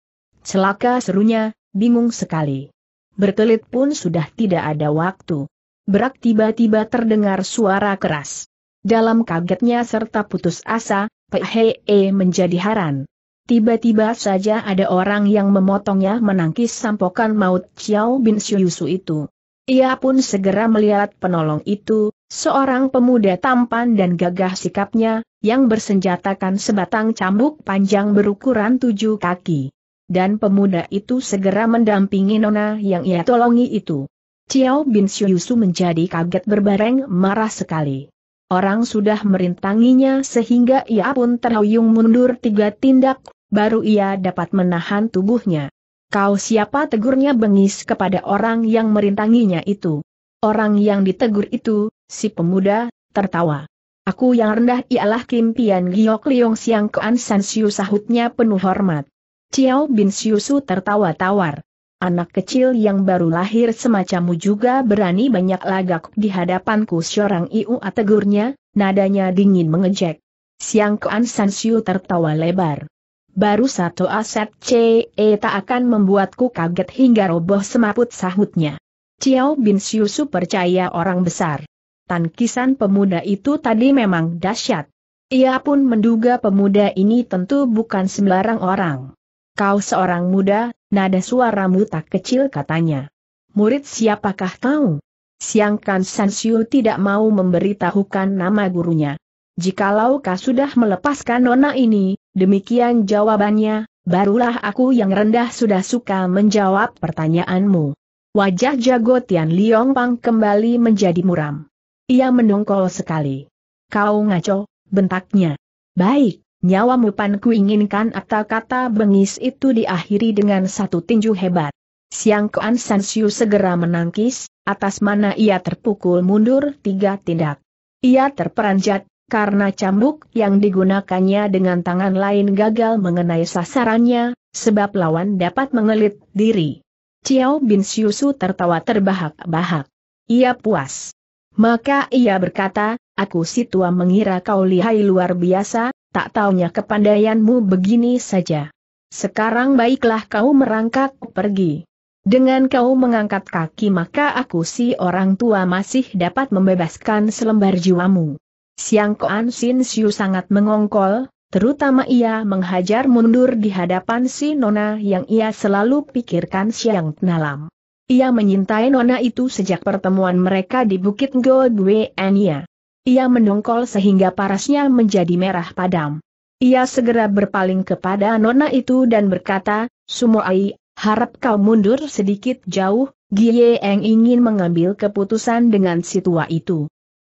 Celaka serunya, bingung sekali. Berkelit pun sudah tidak ada waktu. Berak tiba-tiba terdengar suara keras. Dalam kagetnya serta putus asa, Pehe e menjadi haran. Tiba-tiba saja ada orang yang memotongnya menangkis sampokan maut Xiao bin Syuyusu itu. Ia pun segera melihat penolong itu, seorang pemuda tampan dan gagah sikapnya, yang bersenjatakan sebatang cambuk panjang berukuran tujuh kaki dan pemuda itu segera mendampingi nona yang ia tolongi itu. Ciao Bin Syuyusu menjadi kaget berbareng marah sekali. Orang sudah merintanginya sehingga ia pun terhuyung mundur tiga tindak, baru ia dapat menahan tubuhnya. Kau siapa tegurnya bengis kepada orang yang merintanginya itu. Orang yang ditegur itu, si pemuda, tertawa. Aku yang rendah ialah Kim Pian Giok Liong Siang Kean San Siu sahutnya penuh hormat. Ciao Bin Siusu tertawa tawar. Anak kecil yang baru lahir semacammu juga berani banyak lagak di hadapanku seorang iu ategurnya, nadanya dingin mengejek. Siang Kuan San Siu tertawa lebar. Baru satu aset CE tak akan membuatku kaget hingga roboh semaput sahutnya. Ciao Bin Siusu percaya orang besar. Tangkisan pemuda itu tadi memang dahsyat. Ia pun menduga pemuda ini tentu bukan sembarang orang. Kau seorang muda, nada suaramu tak kecil katanya. Murid siapakah kau? Siangkan Sansiu tidak mau memberitahukan nama gurunya. Jikalau kau sudah melepaskan nona ini, demikian jawabannya, barulah aku yang rendah sudah suka menjawab pertanyaanmu. Wajah jago Tian Liong Pang kembali menjadi muram. Ia menongkol sekali. Kau ngaco, bentaknya. Baik, nyawamu panku inginkan atau kata bengis itu diakhiri dengan satu tinju hebat. Siang Kuan Siu segera menangkis, atas mana ia terpukul mundur tiga tindak. Ia terperanjat, karena cambuk yang digunakannya dengan tangan lain gagal mengenai sasarannya, sebab lawan dapat mengelit diri. Ciao Bin Su tertawa terbahak-bahak. Ia puas. Maka ia berkata, aku si tua mengira kau lihai luar biasa, tak taunya kepandaianmu begini saja. Sekarang baiklah kau merangkak pergi. Dengan kau mengangkat kaki maka aku si orang tua masih dapat membebaskan selembar jiwamu. Siang Koan Sin Siu sangat mengongkol, terutama ia menghajar mundur di hadapan si Nona yang ia selalu pikirkan siang Tenalam. Ia menyintai Nona itu sejak pertemuan mereka di Bukit Gold Ania. Ia mendongkol sehingga parasnya menjadi merah padam. Ia segera berpaling kepada nona itu dan berkata, Sumoai, harap kau mundur sedikit jauh, Gie Eng ingin mengambil keputusan dengan si tua itu.